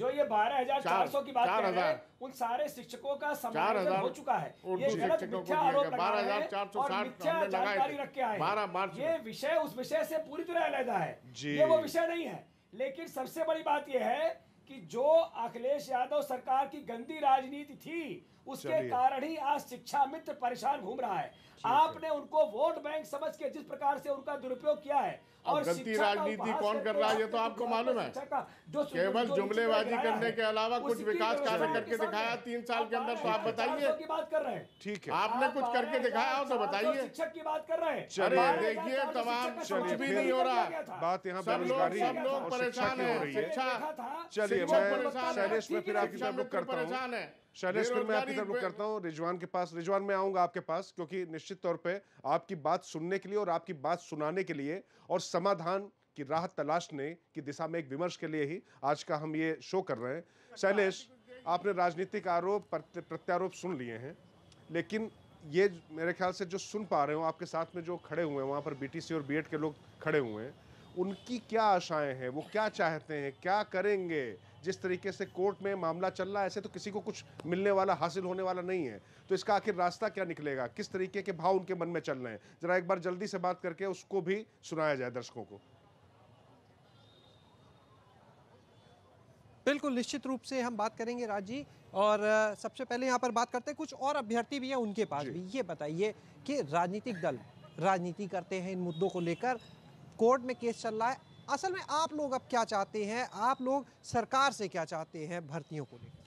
जो ये बारह हजार चार सौ की बात कर रहे हैं उन सारे शिक्षकों का समायोजन हो चुका है ये गलत मिथ्या आरोप बारह हजार चार सौ मिथ्या जानकारी रख के आए बारह मार्च ये विषय उस विषय से पूरी तरह अलहदा है ये वो विषय नहीं है लेकिन सबसे बड़ी बात ये है कि जो अखिलेश यादव सरकार की गंदी राजनीति थी उसके कारण ही आज शिक्षा मित्र परेशान घूम रहा है आपने उनको वोट बैंक समझ के जिस प्रकार से उनका दुरुपयोग किया है और गलती राजनीति कौन कर रहा है ये तो आपको मालूम है केवल जुमलेबाजी करने के अलावा कुछ विकास कार्य करके दिखाया तीन साल के अंदर तो आप बताइए की बात कर रहे हैं ठीक है आपने कुछ करके दिखाया हो तो बताइए शिक्षक की बात कर रहे हैं देखिए तमाम कुछ भी नहीं हो रहा बात यहाँ बेरोजगारी सब लोग परेशान है शिक्षा चलिए मैं शैलेश में फिर आपकी करता हूँ शैलेश फिर मैं आपकी तरफ रुक करता हूँ रिजवान के पास रिजवान मैं आऊँगा आपके पास क्योंकि निश्चित तौर पे आपकी बात सुनने के लिए और आपकी बात सुनाने के लिए और समाधान की राह तलाशने की दिशा में एक विमर्श के लिए ही आज का हम ये शो कर रहे हैं शैलेश आपने राजनीतिक आरोप प्रत्यारोप सुन लिए हैं लेकिन ये मेरे ख्याल से जो सुन पा रहे हो आपके साथ में जो खड़े हुए हैं वहाँ पर बी और बी के लोग खड़े हुए हैं उनकी क्या आशाएं हैं वो क्या चाहते हैं क्या करेंगे जिस तरीके से कोर्ट में मामला चल रहा है ऐसे तो किसी को कुछ मिलने वाला हासिल होने वाला नहीं है तो इसका आखिर रास्ता क्या निकलेगा किस तरीके के भाव उनके मन में चल रहे हैं ज़रा एक बार जल्दी से बात करके उसको भी सुनाया जाए दर्शकों को बिल्कुल निश्चित रूप से हम बात करेंगे राज जी और सबसे पहले यहाँ पर बात करते हैं कुछ और अभ्यर्थी भी हैं उनके पास भी ये बताइए कि राजनीतिक दल राजनीति करते हैं इन मुद्दों को लेकर कोर्ट में केस चल रहा है असल में आप लोग अब क्या चाहते हैं आप लोग सरकार से क्या चाहते हैं भर्तियों को लेकर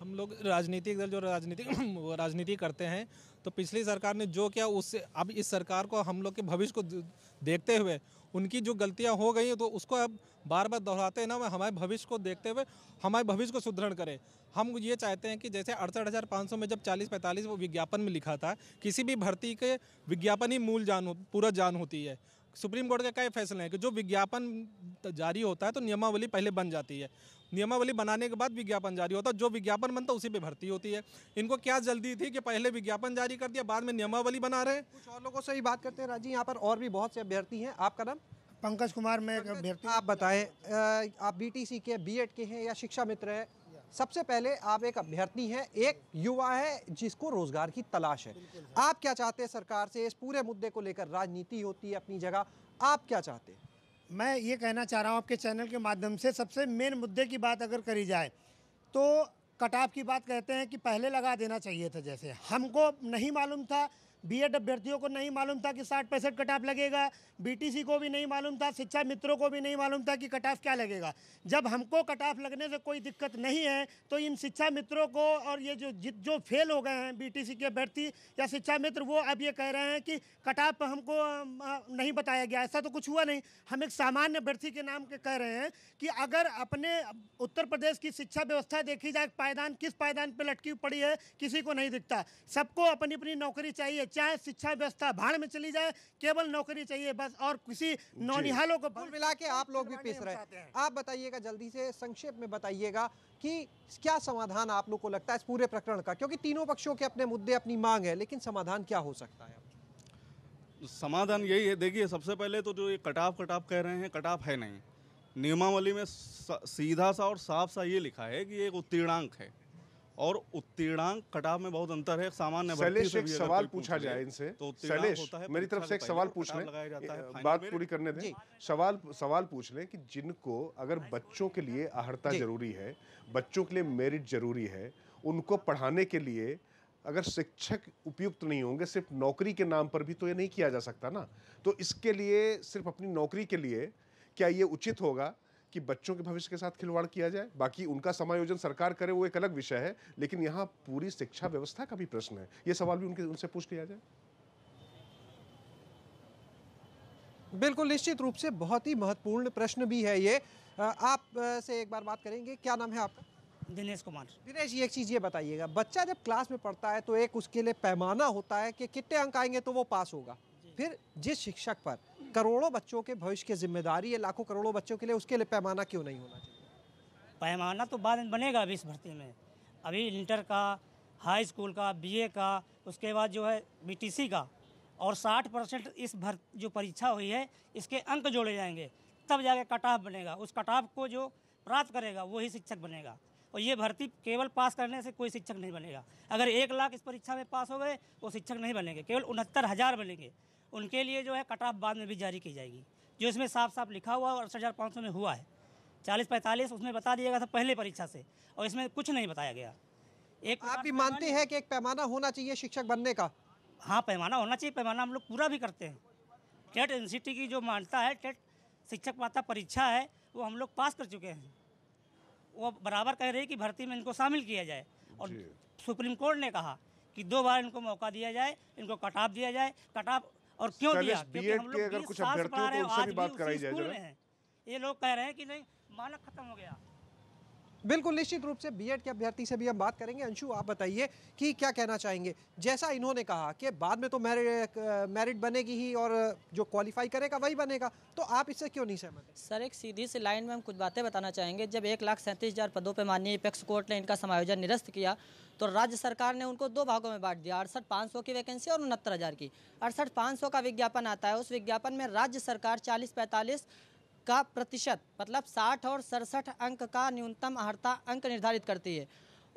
हम लोग राजनीतिक दल जो राजनीति राजनीति करते हैं तो पिछली सरकार ने जो किया उससे अब इस सरकार को हम लोग के भविष्य को देखते हुए उनकी जो गलतियां हो गई तो उसको अब बार बार दोहराते हैं ना हमारे भविष्य को देखते हुए हमारे भविष्य को सुदृढ़ करें हम ये चाहते हैं कि जैसे अड़सठ हज़ार पाँच सौ में जब चालीस पैंतालीस वो विज्ञापन में लिखा था किसी भी भर्ती के विज्ञापन ही मूल जान पूरा जान होती है सुप्रीम कोर्ट के कई फैसला है कि जो विज्ञापन जारी होता है तो नियमावली पहले बन जाती है नियमावली बनाने के बाद विज्ञापन जारी होता है जो विज्ञापन बनता है उसी पे भर्ती होती है इनको क्या जल्दी थी कि पहले विज्ञापन जारी कर दिया बाद में नियमावली बना रहे कुछ और लोगों से ही बात करते हैं राजी यहाँ पर और भी बहुत से अभ्यर्थी हैं आपका नाम पंकज कुमार में अभ्यर्थी आप बताएं आप बीटीसी के बीएड के हैं या शिक्षा मित्र है सबसे पहले आप एक अभ्यर्थी हैं एक युवा है जिसको रोजगार की तलाश है आप क्या चाहते हैं सरकार से इस पूरे मुद्दे को लेकर राजनीति होती है अपनी जगह आप क्या चाहते हैं मैं ये कहना चाह रहा हूँ आपके चैनल के माध्यम से सबसे मेन मुद्दे की बात अगर करी जाए तो कटाव की बात कहते हैं कि पहले लगा देना चाहिए था जैसे हमको नहीं मालूम था बीएड अभ्यर्थियों को नहीं मालूम था कि साठ पैंसठ कट ऑफ लगेगा बीटीसी को भी नहीं मालूम था शिक्षा मित्रों को भी नहीं मालूम था कि कट ऑफ क्या लगेगा जब हमको कट ऑफ लगने से कोई दिक्कत नहीं है तो इन शिक्षा मित्रों को और ये जो जो फेल हो गए हैं बीटीसी के अभ्यर्थी या शिक्षा मित्र वो अब ये कह रहे हैं कि कट ऑफ हमको नहीं बताया गया ऐसा तो कुछ हुआ नहीं हम एक सामान्य अभ्यर्थी के नाम के कह रहे हैं कि अगर अपने उत्तर प्रदेश की शिक्षा व्यवस्था देखी जाए पायदान किस पायदान पर लटकी पड़ी है किसी को नहीं दिखता सबको अपनी अपनी नौकरी चाहिए चाहे शिक्षा व्यवस्था भाड़ में चली जाए केवल नौकरी चाहिए बस और किसी नौनिहालों को मिला के आप लोग भी पेश रहे हैं आप बताइएगा जल्दी से संक्षेप में बताइएगा कि क्या समाधान आप लोग को लगता है इस पूरे प्रकरण का क्योंकि तीनों पक्षों के अपने मुद्दे अपनी मांग है लेकिन समाधान क्या हो सकता है समाधान यही है देखिए सबसे पहले तो जो ये कटाफ कटाफ कह रहे हैं कटाफ है नहीं नियमावली में सीधा सा और साफ सा ये लिखा है कि एक उत्तीर्णांक है और उत्तीर्णांक कटाव में बहुत अंतर है सामान्य शैलेश एक सवाल पूछा जाए इनसे तो शैलेश मेरी तरफ से एक सवाल पूछ लें बात पूरी करने दें सवाल सवाल पूछ लें कि जिनको अगर बच्चों के लिए आहरता जरूरी है बच्चों के लिए मेरिट जरूरी है उनको पढ़ाने के लिए अगर शिक्षक उपयुक्त नहीं होंगे सिर्फ नौकरी के नाम पर भी तो ये नहीं किया जा सकता ना तो इसके लिए सिर्फ अपनी नौकरी के लिए क्या ये उचित होगा कि बच्चों के भविष्य के साथ खिलवाड़ किया जाए बाकी उनका समायोजन सरकार करे वो एक अलग विषय है लेकिन यहाँ पूरी शिक्षा व्यवस्था का भी प्रश्न है ये सवाल भी उनके उनसे पूछ लिया जाए बिल्कुल निश्चित रूप से बहुत ही महत्वपूर्ण प्रश्न भी है ये आप से एक बार बात करेंगे क्या नाम है आपका दिनेश कुमार दिनेश जी एक चीज़ ये बताइएगा बच्चा जब क्लास में पढ़ता है तो एक उसके लिए पैमाना होता है कि कितने अंक आएंगे तो वो पास होगा फिर जिस शिक्षक पर करोड़ों बच्चों के भविष्य की जिम्मेदारी है लाखों करोड़ों बच्चों के लिए उसके लिए पैमाना क्यों नहीं होना चाहिए पैमाना तो बाद में बनेगा अभी इस भर्ती में अभी इंटर का हाई स्कूल का बीए का उसके बाद जो है बीटीसी का और 60 परसेंट इस भर जो परीक्षा हुई है इसके अंक जोड़े जाएंगे तब जाके कटाप बनेगा उस कटाप को जो प्राप्त करेगा वही शिक्षक बनेगा और ये भर्ती केवल पास करने से कोई शिक्षक नहीं बनेगा अगर एक लाख इस परीक्षा में पास हो गए वो शिक्षक नहीं बनेंगे केवल उनहत्तर हज़ार बनेंगे उनके लिए जो है कट ऑफ बाद में भी जारी की जाएगी जो इसमें साफ साफ लिखा हुआ और अड़सठ हज़ार पाँच सौ में हुआ है चालीस पैंतालीस उसमें बता दिया गया था पहले परीक्षा से और इसमें कुछ नहीं बताया गया एक आप भी मानते हैं कि एक पैमाना होना चाहिए शिक्षक बनने का हाँ पैमाना होना चाहिए पैमाना हम लोग पूरा भी करते हैं टेट एन की जो मान्यता है टेट शिक्षक माता परीक्षा है वो हम लोग पास कर चुके हैं वो बराबर कह रही है कि भर्ती में इनको शामिल किया जाए और सुप्रीम कोर्ट ने कहा कि दो बार इनको मौका दिया जाए इनको कटाप दिया जाए कटाप और क्यों दिया क्योंकि हम लोग कुछ अभ्यर्थियों को उनसे भी बात कराई जाए ये लोग कह रहे हैं कि नहीं मानक खत्म हो गया बिल्कुल निश्चित रूप से बीएड के अभ्यर्थी से भी हम बात करेंगे अंशु आप बताइए कि क्या कहना चाहेंगे जैसा इन्होंने कहा कि बाद में तो मेरिट मेरिट बनेगी ही और जो क्वालिफाई करेगा वही बनेगा तो आप इससे क्यों नहीं सहमत सर एक सीधी सी लाइन में हम कुछ बातें बताना चाहेंगे जब एक लाख सैंतीस हज़ार पदों पर माननीय अपेक्ष कोर्ट ने इनका समायोजन निरस्त किया तो राज्य सरकार ने उनको दो भागों में बांट दिया अड़सठ पाँच सौ की वैकेंसी और उनहत्तर हज़ार की अड़सठ पाँच सौ का विज्ञापन आता है उस विज्ञापन में राज्य सरकार चालीस पैंतालीस का प्रतिशत मतलब 60 और सड़सठ अंक का न्यूनतम आहर्ता अंक निर्धारित करती है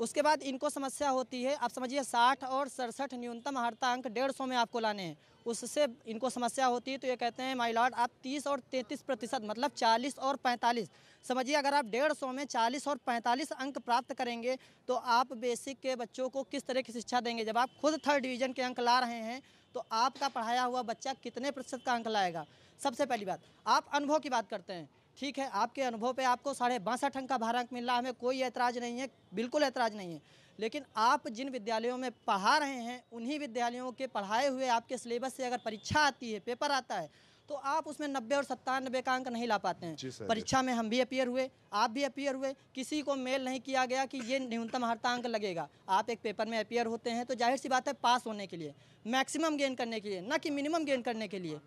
उसके बाद इनको समस्या होती है आप समझिए 60 और सड़सठ न्यूनतम आहर्ता अंक डेढ़ सौ में आपको लाने हैं उससे इनको समस्या होती है तो ये कहते हैं माई लॉर्ड आप 30 और 33 प्रतिशत मतलब 40 और 45 समझिए अगर आप डेढ़ सौ में 40 और 45 अंक प्राप्त करेंगे तो आप बेसिक के बच्चों को किस तरह की शिक्षा देंगे जब आप खुद थर्ड डिवीज़न के अंक ला रहे हैं तो आपका पढ़ाया हुआ बच्चा कितने प्रतिशत का अंक लाएगा सबसे पहली बात आप अनुभव की बात करते हैं ठीक है आपके अनुभव पे आपको साढ़े बासठ अंक का अंक मिल रहा हमें कोई ऐतराज़ नहीं है बिल्कुल ऐतराज़ नहीं है लेकिन आप जिन विद्यालयों में पढ़ा रहे हैं उन्हीं विद्यालयों के पढ़ाए हुए आपके सिलेबस से अगर परीक्षा आती है पेपर आता है तो आप उसमें नब्बे और सत्तानबे का अंक नहीं ला पाते हैं परीक्षा में हम भी अपियर हुए आप भी अपियर हुए किसी को मेल नहीं किया गया कि ये न्यूनतम अंक लगेगा आप एक पेपर में अपियर होते हैं तो जाहिर सी बात है पास होने के लिए मैक्सिमम गेन करने के लिए ना कि मिनिमम गेन करने के लिए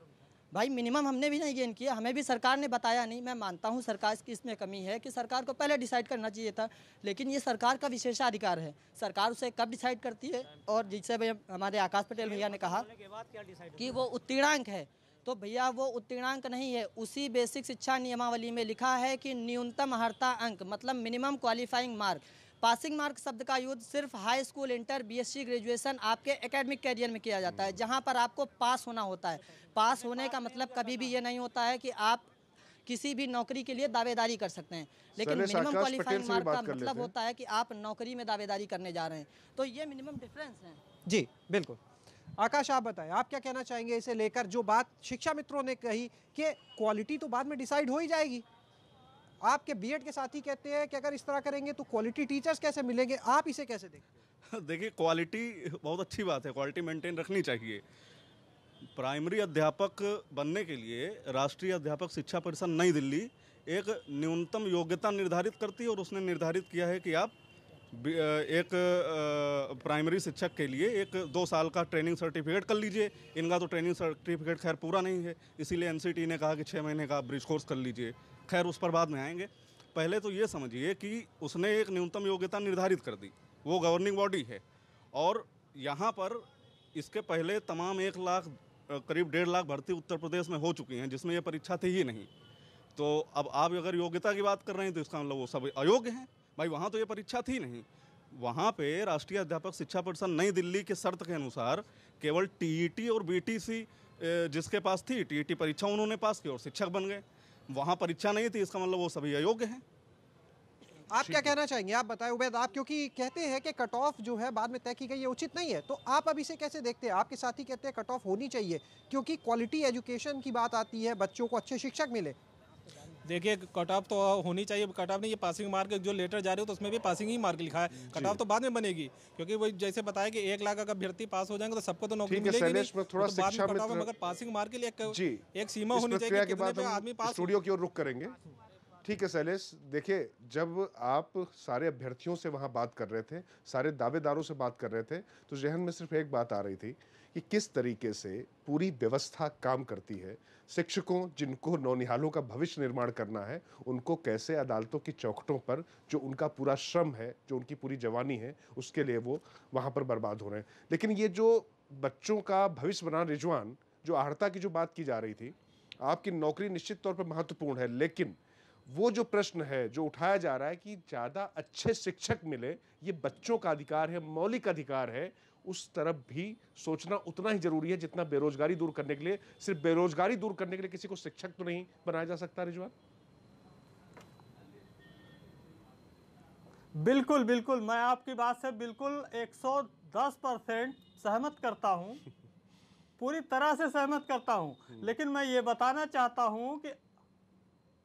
भाई मिनिमम हमने भी नहीं गेन किया हमें भी सरकार ने बताया नहीं मैं मानता हूँ सरकार की इसमें कमी है कि सरकार को पहले डिसाइड करना चाहिए था लेकिन ये सरकार का विशेषाधिकार है सरकार उसे कब डिसाइड करती है और जिससे हमारे आकाश पटेल भैया ने कहा कि वो उत्तीर्णांक है तो भैया वो उत्तीर्णांक नहीं है उसी बेसिक शिक्षा नियमावली में लिखा है कि न्यूनतम हर्ता अंक मतलब minimum qualifying mark passing mark शब्द का यूज सिर्फ high school inter BSc graduation आपके एकेडमिक कैरियर में किया जाता है जहाँ पर आपको पास होना होता है पास होने का मतलब कभी भी ये नहीं होता है कि आप किसी भी नौकरी के लिए दावेदारी कर सकते हैं लेकिन मिनिमम क्वालिफाइंग मार्क का मतलब होता है कि आप नौकरी में दावेदारी करने जा रहे हैं तो ये मिनिमम डिफरेंस है जी बिल्कुल आकाश आप बताएं आप क्या कहना चाहेंगे इसे लेकर जो बात शिक्षा मित्रों ने कही कि क्वालिटी तो बाद में डिसाइड हो ही जाएगी आपके बी के साथी कहते हैं कि अगर इस तरह करेंगे तो क्वालिटी टीचर्स कैसे मिलेंगे आप इसे कैसे देखें देखिए क्वालिटी बहुत अच्छी बात है क्वालिटी मेंटेन रखनी चाहिए प्राइमरी अध्यापक बनने के लिए राष्ट्रीय अध्यापक शिक्षा परिषद नई दिल्ली एक न्यूनतम योग्यता निर्धारित करती है और उसने निर्धारित किया है कि आप एक प्राइमरी शिक्षक के लिए एक दो साल का ट्रेनिंग सर्टिफिकेट कर लीजिए इनका तो ट्रेनिंग सर्टिफिकेट खैर पूरा नहीं है इसीलिए एनसीटी ने कहा कि छः महीने का आप ब्रिज कोर्स कर लीजिए खैर उस पर बाद में आएंगे पहले तो ये समझिए कि उसने एक न्यूनतम योग्यता निर्धारित कर दी वो गवर्निंग बॉडी है और यहाँ पर इसके पहले तमाम एक लाख करीब डेढ़ लाख भर्ती उत्तर प्रदेश में हो चुकी हैं जिसमें ये परीक्षा थी ही नहीं तो अब आप अगर योग्यता की बात कर रहे हैं तो इसका मतलब वो सब अयोग्य हैं भाई वहाँ तो ये परीक्षा थी नहीं वहाँ पे राष्ट्रीय अध्यापक शिक्षा परिषद नई दिल्ली के शर्त के अनुसार केवल टीईटी e और बीटीसी जिसके पास थी टीईटी e परीक्षा उन्होंने पास की और शिक्षक बन गए वहाँ परीक्षा नहीं थी इसका मतलब वो सभी अयोग्य हैं आप क्या कहना चाहेंगे आप बताएं उबैद आप क्योंकि कहते हैं कि कट ऑफ जो है बाद में तय की गई है उचित नहीं है तो आप अभी से कैसे देखते हैं आपके साथ ही कहते हैं कट ऑफ होनी चाहिए क्योंकि क्वालिटी एजुकेशन की बात आती है बच्चों को अच्छे शिक्षक मिले देखिए कट ऑफ तो होनी चाहिए कट ऑफ नहीं ये पासिंग मार्क जो लेटर जा रही हो तो उसमें भी पासिंग ही मार्क लिखा है कट ऑफ तो बाद में बनेगी क्योंकि वही जैसे बताया कि एक लाख अगर अभ्यर्थी पास हो जाएंगे तो सबको तो नौकरी मिलेगी तो थोड़ा तो कट ऑफ मगर पासिंग मार्क के लिए एक सीमा होनी चाहिए आदमी पास स्टूडियो की ओर रुक करेंगे ठीक है शैलेश देखिए जब आप सारे अभ्यर्थियों से वहाँ बात कर रहे थे सारे दावेदारों से बात कर रहे थे तो जहन में सिर्फ एक बात आ रही थी कि किस तरीके से पूरी व्यवस्था काम करती है शिक्षकों जिनको नौनिहालों का भविष्य निर्माण करना है उनको कैसे अदालतों की चौखटों पर जो उनका पूरा श्रम है जो उनकी पूरी जवानी है उसके लिए वो वहाँ पर बर्बाद हो रहे हैं लेकिन ये जो बच्चों का भविष्य बना रिजवान जो आहता की जो बात की जा रही थी आपकी नौकरी निश्चित तौर पर महत्वपूर्ण है लेकिन वो जो प्रश्न है जो उठाया जा रहा है कि ज़्यादा अच्छे शिक्षक मिले ये बच्चों का अधिकार है मौलिक अधिकार है उस तरफ भी सोचना उतना ही जरूरी है जितना बेरोजगारी दूर करने के लिए सिर्फ बेरोजगारी दूर करने के लिए किसी को शिक्षक तो नहीं बनाया जा सकता रिजवान बिल्कुल बिल्कुल मैं आपकी बात से बिल्कुल 110 परसेंट सहमत करता हूं पूरी तरह से सहमत करता हूं हम्म। लेकिन मैं ये बताना चाहता हूं कि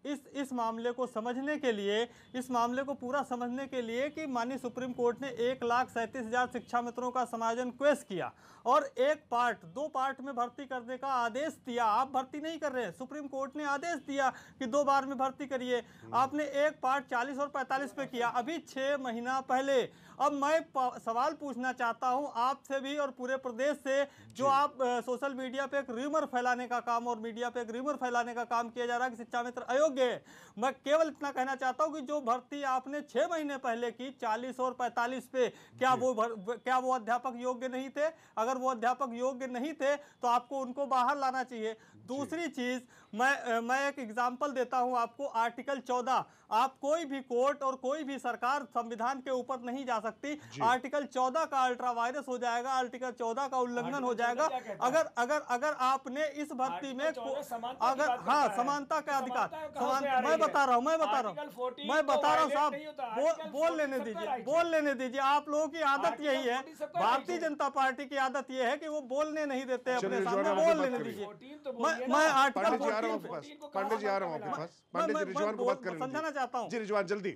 इस इस मामले को समझने के लिए इस मामले को पूरा समझने के लिए कि माननीय सुप्रीम कोर्ट ने एक लाख सैंतीस हज़ार शिक्षा मित्रों का समायोजन क्वेस्ट किया और एक पार्ट दो पार्ट में भर्ती करने का आदेश दिया आप भर्ती नहीं कर रहे सुप्रीम कोर्ट ने आदेश दिया कि दो बार में भर्ती करिए आपने एक पार्ट चालीस और पैंतालीस पे किया अभी छः महीना पहले अब मैं सवाल पूछना चाहता हूँ आपसे भी और पूरे प्रदेश से जो आप सोशल मीडिया पर एक र्यूमर फैलाने का काम और मीडिया पर एक र्यूमर फैलाने का काम किया जा रहा है कि शिक्षा मित्र आयोग योग्य है मैं केवल इतना कहना चाहता हूँ कि जो भर्ती आपने छः महीने पहले की चालीस और पैंतालीस पे क्या वो भर, क्या वो अध्यापक योग्य नहीं थे अगर वो अध्यापक योग्य नहीं थे तो आपको उनको बाहर लाना चाहिए दूसरी चीज़ मैं मैं एक एग्जाम्पल देता हूँ आपको आर्टिकल चौदह आप कोई भी कोर्ट और कोई भी सरकार संविधान के ऊपर नहीं जा सकती आर्टिकल चौदह का अल्ट्रा वायरस हो जाएगा आर्टिकल चौदह का उल्लंघन हो जाएगा अगर अगर अगर आपने इस भर्ती में अगर हाँ समानता का अधिकार मैं बता रहा हूँ मैं बता रहा हूँ मैं तो बता रहा हूँ साहब बोल लेने दीजिए बोल लेने दीजिए आप लोगों की आदत यही है भारतीय जनता पार्टी की आदत यह है कि वो बोलने नहीं देते अच्छा, अपने सामने बोल लेने मतलब दीजिए तो मैं आर्टिकल रहा हूँ आपके पास पांडे जी आ रहा हूँ आपके पास पांडे जी रिजवान को बात कर समझाना चाहता हूँ जी रिजवान जल्दी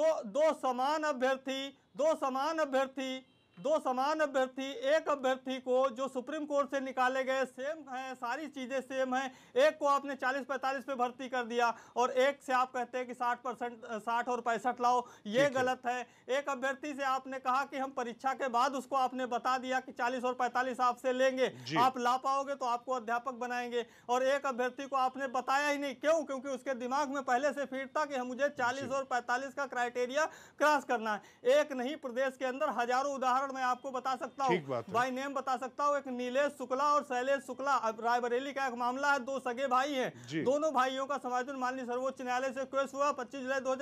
दो दो समान अभ्यर्थी दो समान अभ्यर्थी दो समान अभ्यर्थी एक अभ्यर्थी को जो सुप्रीम कोर्ट से निकाले गए सेम हैं सारी चीज़ें सेम हैं एक को आपने 40-45 पे भर्ती कर दिया और एक से आप कहते हैं कि 60 परसेंट साठ और पैंसठ लाओ ये गलत है एक अभ्यर्थी से आपने कहा कि हम परीक्षा के बाद उसको आपने बता दिया कि 40 और 45 आपसे लेंगे आप ला पाओगे तो आपको अध्यापक बनाएंगे और एक अभ्यर्थी को आपने बताया ही नहीं क्यों क्योंकि उसके दिमाग में पहले से फिर था कि मुझे चालीस और पैंतालीस का क्राइटेरिया क्रॉस करना है एक नहीं प्रदेश के अंदर हजारों उदाहरण उदाहरण मैं आपको बता सकता हूँ भाई नेम बता सकता हूँ एक नीलेश शुक्ला और शैलेश शुक्ला रायबरेली का एक मामला है दो सगे भाई है दोनों भाइयों का समायोजन माननीय सर्वोच्च न्यायालय से केस हुआ पच्चीस जुलाई दो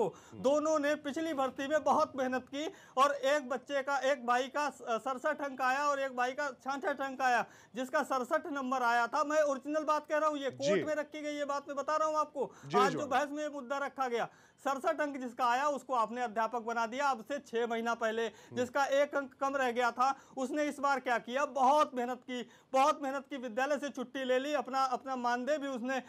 को हम्म। दोनों ने पिछली भर्ती में बहुत मेहनत की और एक बच्चे का एक भाई का सड़सठ अंक आया और एक भाई का छाछठ अंक आया जिसका सड़सठ नंबर आया था मैं ओरिजिनल बात कह रहा हूँ ये कोर्ट में रखी गई ये बात मैं बता रहा हूँ आपको आज जो बहस में मुद्दा रखा गया सड़सठ अंक जिसका आया उसको आपने अध्यापक बना दिया अब से छह महीना पहले जिसका एक अंक कम रह गया था उसने इस बार क्या किया बहुत मेहनत की बहुत मेहनत की विद्यालय से छुट्टी ले ली अपना अपना मानदेय भी उसने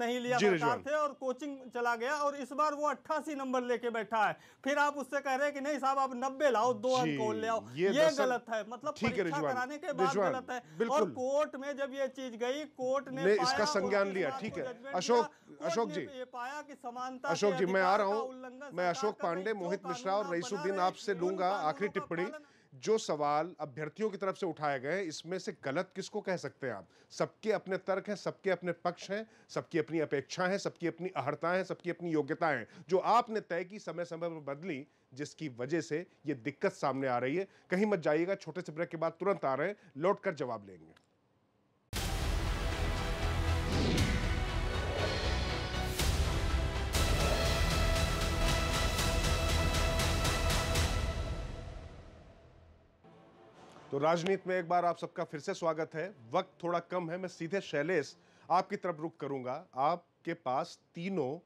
नहीं लिया सरकार थे और कोचिंग चला गया और इस बार वो अट्ठासी नंबर लेके बैठा है फिर आप उससे कह रहे हैं कि नहीं साहब आप नब्बे लाओ दो अंक और ले आओ ये, ये गलत है मतलब परीक्षा कराने के बाद गलत है और कोर्ट में जब ये चीज गई कोर्ट ने इसका संज्ञान लिया ठीक है अशोक अशोक जी ये पाया कि समानता अशोक जी मैं आ रहा हूँ मैं अशोक पांडे मोहित मिश्रा और रईसुद्दीन आपसे लूंगा आखिरी टिप्पणी जो सवाल अभ्यर्थियों की तरफ से उठाए गए इसमें से गलत किसको कह सकते हैं आप सबके अपने तर्क हैं सबके अपने पक्ष हैं सबकी अपनी अपेक्षा है सबकी अपनी अहर्ता है सबकी अपनी योग्यताएं हैं जो आपने तय की समय समय पर बदली जिसकी वजह से ये दिक्कत सामने आ रही है कहीं मत जाइएगा छोटे से ब्रेक के बाद तुरंत आ रहे हैं लौट कर जवाब लेंगे तो राजनीति में एक बार आप सबका फिर से स्वागत है वक्त थोड़ा कम है मैं सीधे शैलेश आपकी तरफ रुख करूंगा आपके पास तीनों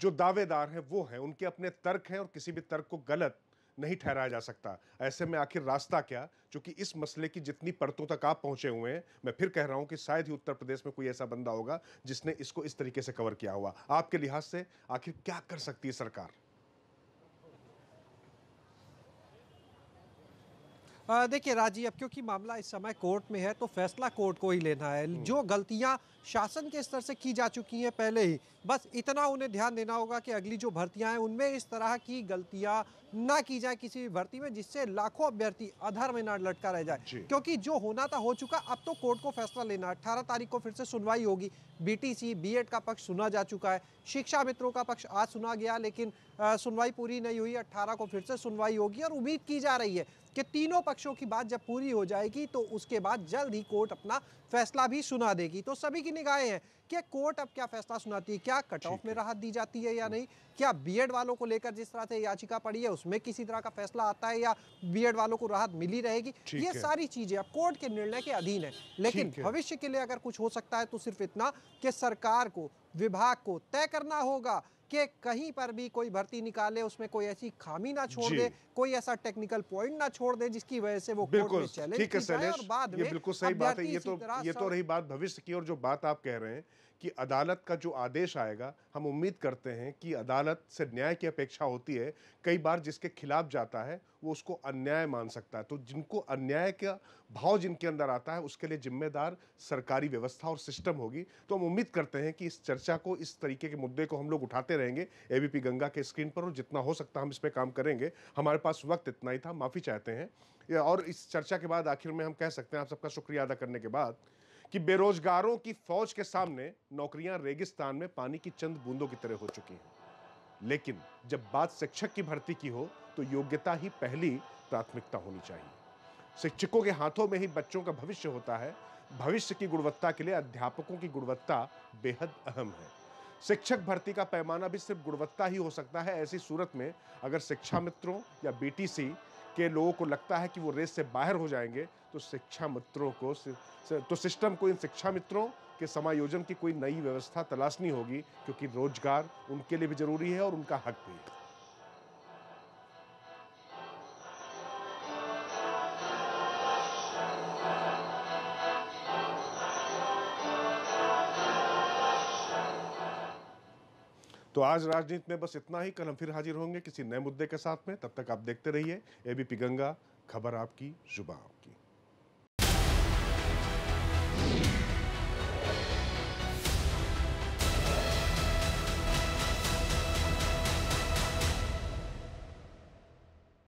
जो दावेदार हैं वो हैं उनके अपने तर्क हैं और किसी भी तर्क को गलत नहीं ठहराया जा सकता ऐसे में आखिर रास्ता क्या क्योंकि इस मसले की जितनी परतों तक आप पहुंचे हुए हैं मैं फिर कह रहा हूं कि शायद ही उत्तर प्रदेश में कोई ऐसा बंदा होगा जिसने इसको इस तरीके से कवर किया हुआ आपके लिहाज से आखिर क्या कर सकती है सरकार देखिए राजीव क्योंकि मामला इस समय कोर्ट में है तो फैसला कोर्ट को ही लेना है हम्म। जो गलतियां शासन के स्तर से की जा चुकी हैं पहले ही बस इतना उन्हें ध्यान देना होगा कि अगली जो भर्तियां हैं उनमें इस तरह की गलतियां ना की जाए किसी भी भर्ती में जिससे लाखों अभ्यर्थी अधर में ना लटका रह जाए क्योंकि जो होना था हो चुका अब तो कोर्ट को फैसला लेना है अठारह तारीख को फिर से सुनवाई होगी बीटीसी बीएड का पक्ष सुना जा चुका है शिक्षा मित्रों का पक्ष आज सुना गया लेकिन सुनवाई पूरी नहीं हुई अट्ठारह को फिर से सुनवाई होगी और उम्मीद की जा रही है कि तीनों पक्षों की बात जब पूरी हो जाएगी तो उसके बाद जल्द ही कोर्ट अपना फैसला भी सुना देगी तो सभी की निगाहें हैं कि कोर्ट अब क्या फैसला सुनाती है क्या कट ऑफ में राहत दी जाती है या नहीं क्या बीएड वालों को लेकर जिस तरह से याचिका पड़ी है उसमें किसी तरह का फैसला आता है या बीएड वालों को राहत मिली रहेगी ये सारी चीजें अब कोर्ट के निर्णय के अधीन है लेकिन भविष्य के लिए अगर कुछ हो सकता है तो सिर्फ इतना कि सरकार को विभाग को तय करना होगा कि कहीं पर भी कोई भर्ती निकाले उसमें कोई ऐसी खामी ना छोड़ दे कोई ऐसा टेक्निकल पॉइंट ना छोड़ दे जिसकी वजह से वो बिल्कुल ठीक है बिल्कुल सही बात है तो ये तो ये तो रही बात भविष्य की और जो बात आप कह रहे हैं कि अदालत का जो आदेश आएगा हम उम्मीद करते हैं कि अदालत से न्याय की अपेक्षा होती है कई बार जिसके खिलाफ जाता है वो उसको अन्याय मान सकता है तो जिनको अन्याय का भाव जिनके अंदर आता है उसके लिए जिम्मेदार सरकारी व्यवस्था और सिस्टम होगी तो हम उम्मीद करते हैं कि इस चर्चा को इस तरीके के मुद्दे को हम लोग उठाते रहेंगे ए गंगा के स्क्रीन पर और जितना हो सकता हम इस पर काम करेंगे हमारे पास वक्त इतना ही था माफ़ी चाहते हैं और इस चर्चा के बाद आखिर में हम कह सकते हैं आप सबका शुक्रिया अदा करने के बाद कि बेरोजगारों की फौज के सामने नौकरियां रेगिस्तान में पानी की चंद बूंदों की तरह हो चुकी हैं लेकिन जब बात शिक्षक की भर्ती की हो तो योग्यता ही पहली प्राथमिकता होनी चाहिए शिक्षकों के हाथों में ही बच्चों का भविष्य होता है भविष्य की गुणवत्ता के लिए अध्यापकों की गुणवत्ता बेहद अहम है शिक्षक भर्ती का पैमाना भी सिर्फ गुणवत्ता ही हो सकता है ऐसी सूरत में अगर शिक्षा मित्रों या बीटीसी के लोगों को लगता है कि वो रेस से बाहर हो जाएंगे तो शिक्षा मित्रों को तो सिस्टम को इन शिक्षा मित्रों के समायोजन की कोई नई व्यवस्था तलाशनी होगी क्योंकि रोजगार उनके लिए भी जरूरी है और उनका हक भी है तो आज राजनीति में बस इतना ही कल हम फिर हाजिर होंगे किसी नए मुद्दे के साथ में तब तक आप देखते रहिए एबीपी गंगा खबर आपकी जुबान